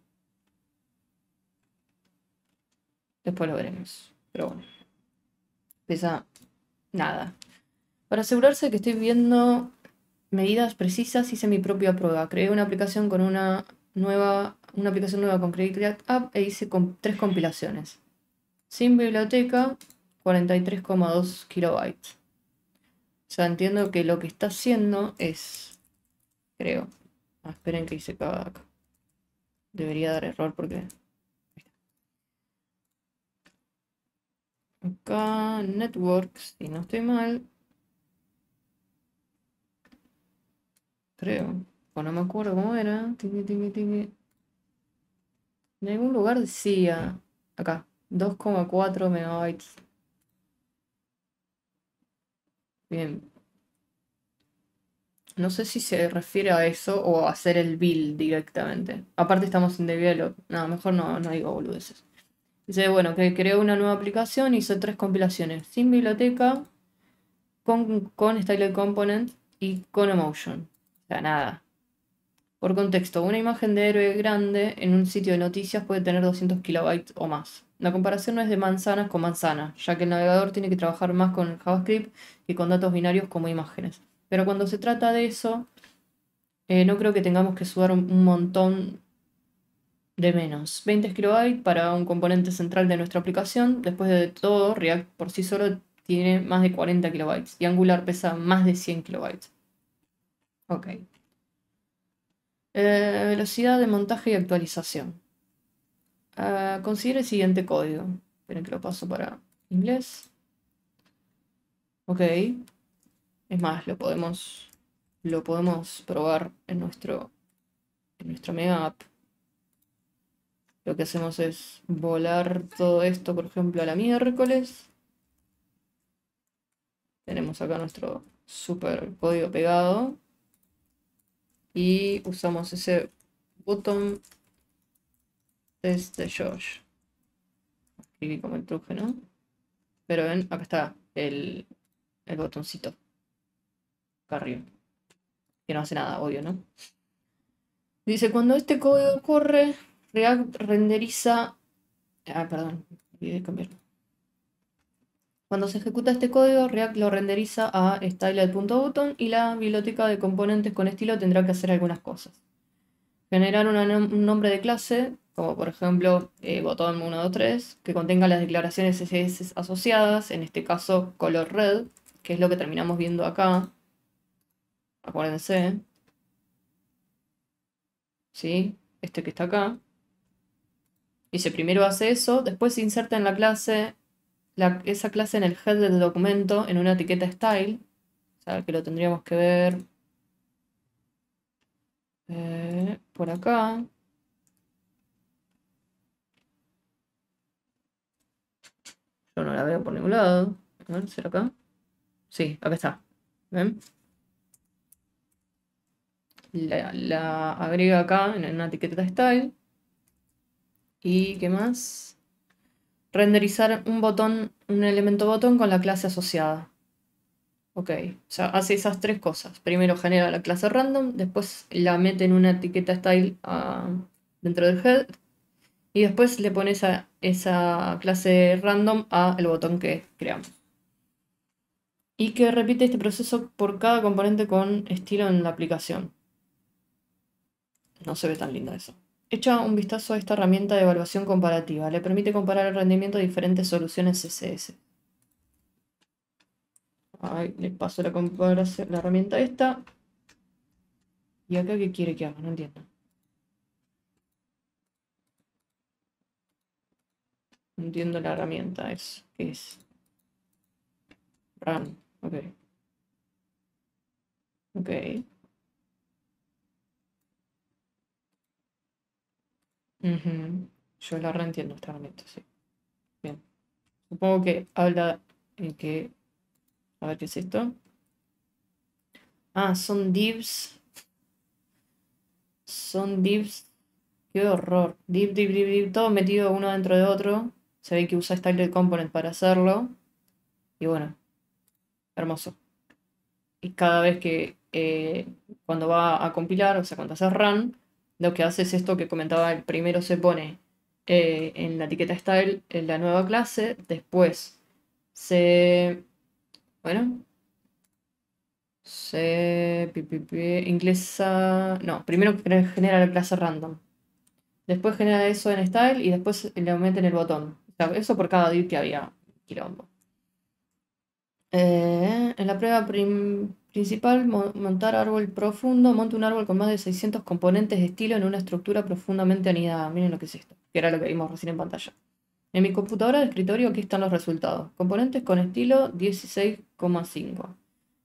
Después lo veremos. Pero bueno. Pesa nada. Para asegurarse que estoy viendo medidas precisas, hice mi propia prueba. Creé una aplicación con una nueva, una aplicación nueva con Credit App e hice tres compilaciones. Sin biblioteca, 43,2 kilobytes. O sea, entiendo que lo que está haciendo es, creo, ah, esperen que hice cada acá. Debería dar error porque... Acá, networks, y no estoy mal, Creo. O no me acuerdo cómo era. En algún lugar decía. Acá. 2,4 megabytes. Bien. No sé si se refiere a eso o a hacer el build directamente. Aparte estamos en develop. No, mejor no, no digo boludeces. Dice, bueno, que creó una nueva aplicación, hizo tres compilaciones. Sin biblioteca, con, con Style Component y con Emotion nada. Por contexto, una imagen de héroe grande en un sitio de noticias puede tener 200 kilobytes o más. La comparación no es de manzanas con manzanas, ya que el navegador tiene que trabajar más con JavaScript que con datos binarios como imágenes. Pero cuando se trata de eso, eh, no creo que tengamos que sudar un montón de menos. 20 kilobytes para un componente central de nuestra aplicación. Después de todo, React por sí solo tiene más de 40 kilobytes y Angular pesa más de 100 kilobytes. Ok. Eh, velocidad de montaje y actualización. Ah, Considere el siguiente código. Esperen que lo paso para inglés. Ok. Es más, lo podemos, lo podemos probar en nuestro, en mega app. Lo que hacemos es volar todo esto, por ejemplo, a la miércoles. Tenemos acá nuestro super código pegado y usamos ese botón desde George Aquí como el truje, ¿no? Pero ven, acá está el, botoncito. Acá Que no hace nada, odio, ¿no? Dice, cuando este código corre, React renderiza... Ah, perdón, olvidé cambiarlo. Cuando se ejecuta este código, React lo renderiza a style.button y la biblioteca de componentes con estilo tendrá que hacer algunas cosas. Generar un nombre de clase, como por ejemplo eh, botón 123, que contenga las declaraciones CSS asociadas, en este caso color red, que es lo que terminamos viendo acá. Acuérdense. ¿Sí? Este que está acá. Y se primero hace eso, después se inserta en la clase esa clase en el head del documento, en una etiqueta style, o sea, que lo tendríamos que ver eh, por acá. Yo no la veo por ningún lado. A ¿será acá? Sí, acá está. ¿Ven? La, la agrega acá en una etiqueta style. ¿Y qué más? renderizar un botón, un elemento botón con la clase asociada. Ok, o sea, hace esas tres cosas. Primero genera la clase random, después la mete en una etiqueta style ah, dentro del head y después le pone esa, esa clase random al botón que creamos. Y que repite este proceso por cada componente con estilo en la aplicación. No se ve tan linda eso. Echa un vistazo a esta herramienta de evaluación comparativa. Le permite comparar el rendimiento de diferentes soluciones CSS. Ahí le paso la, comparación, la herramienta esta. ¿Y acá qué quiere que haga? No entiendo. No entiendo la herramienta. Es, ¿Qué es? Run. Ok. Ok. Yo la reentiendo esta momento sí. Bien. Supongo que habla en que. A ver qué es esto. Ah, son divs. Son divs. Qué horror. Div, div, div, div. Todo metido uno dentro de otro. Se ve que usa style component para hacerlo. Y bueno. Hermoso. Y cada vez que. Eh, cuando va a compilar, o sea, cuando hace run lo que hace es esto que comentaba, el primero se pone eh, en la etiqueta style en la nueva clase, después se, bueno, se, inglesa, no, primero genera la clase random, después genera eso en style y después le en el botón. eso por cada div que había, quilombo. Eh, en la prueba prim Principal, montar árbol profundo. Monta un árbol con más de 600 componentes de estilo en una estructura profundamente anidada. Miren lo que es esto, que era lo que vimos recién en pantalla. En mi computadora de escritorio aquí están los resultados. Componentes con estilo 16,5.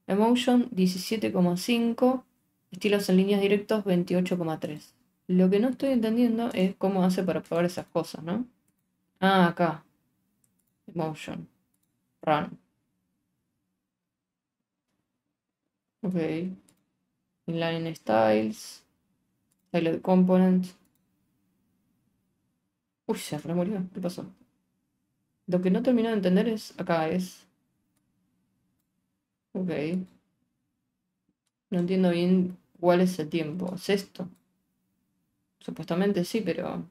Emotion 17,5. Estilos en líneas directas 28,3. Lo que no estoy entendiendo es cómo hace para probar esas cosas, ¿no? Ah, acá. Emotion. Run. Ok. Inline styles. Styled component. Uy, se murió. ¿Qué pasó? Lo que no termino de entender es. Acá es. Ok. No entiendo bien cuál es el tiempo. ¿Es esto? Supuestamente sí, pero.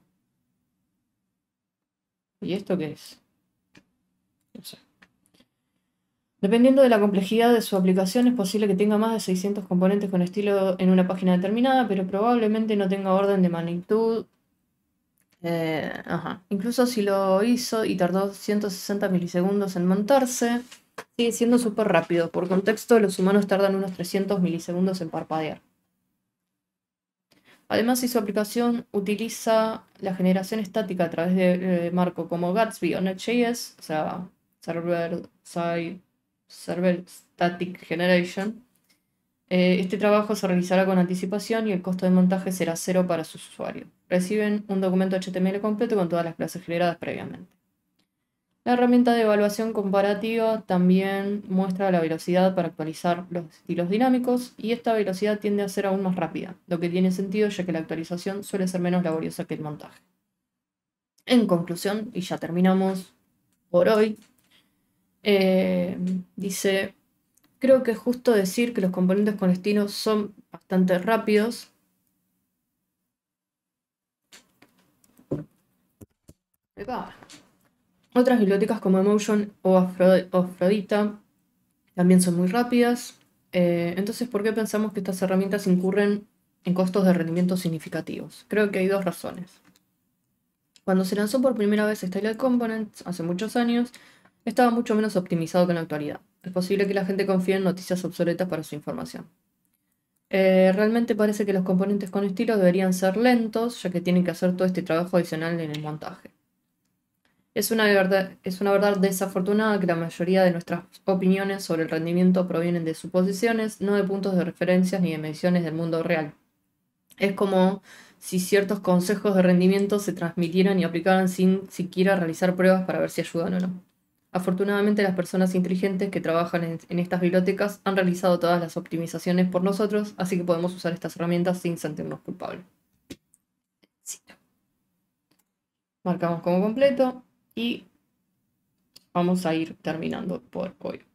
¿Y esto qué es? No sé. Dependiendo de la complejidad de su aplicación, es posible que tenga más de 600 componentes con estilo en una página determinada, pero probablemente no tenga orden de magnitud. Eh, Incluso si lo hizo y tardó 160 milisegundos en montarse, sigue siendo súper rápido. Por contexto, los humanos tardan unos 300 milisegundos en parpadear. Además, si su aplicación utiliza la generación estática a través de, eh, marco como Gatsby o Node.js, o sea, server side Server Static Generation. Eh, este trabajo se realizará con anticipación y el costo de montaje será cero para sus usuarios. Reciben un documento HTML completo con todas las clases generadas previamente. La herramienta de evaluación comparativa también muestra la velocidad para actualizar los estilos dinámicos y esta velocidad tiende a ser aún más rápida, lo que tiene sentido ya que la actualización suele ser menos laboriosa que el montaje. En conclusión, y ya terminamos por hoy, eh, dice, creo que es justo decir que los componentes con destino son bastante rápidos. Otras bibliotecas como Emotion o Afrodita también son muy rápidas. Eh, entonces, ¿por qué pensamos que estas herramientas incurren en costos de rendimiento significativos? Creo que hay dos razones. Cuando se lanzó por primera vez Styled Components, hace muchos años, estaba mucho menos optimizado que en la actualidad. Es posible que la gente confíe en noticias obsoletas para su información. Eh, realmente parece que los componentes con estilo deberían ser lentos, ya que tienen que hacer todo este trabajo adicional en el montaje. Es una, verdad, es una verdad desafortunada que la mayoría de nuestras opiniones sobre el rendimiento provienen de suposiciones, no de puntos de referencias ni de mediciones del mundo real. Es como si ciertos consejos de rendimiento se transmitieran y aplicaran sin siquiera realizar pruebas para ver si ayudan o no. Afortunadamente las personas inteligentes que trabajan en, estas bibliotecas han realizado todas las optimizaciones por nosotros, así que podemos usar estas herramientas sin sentirnos culpables. Marcamos como completo y vamos a ir terminando por hoy.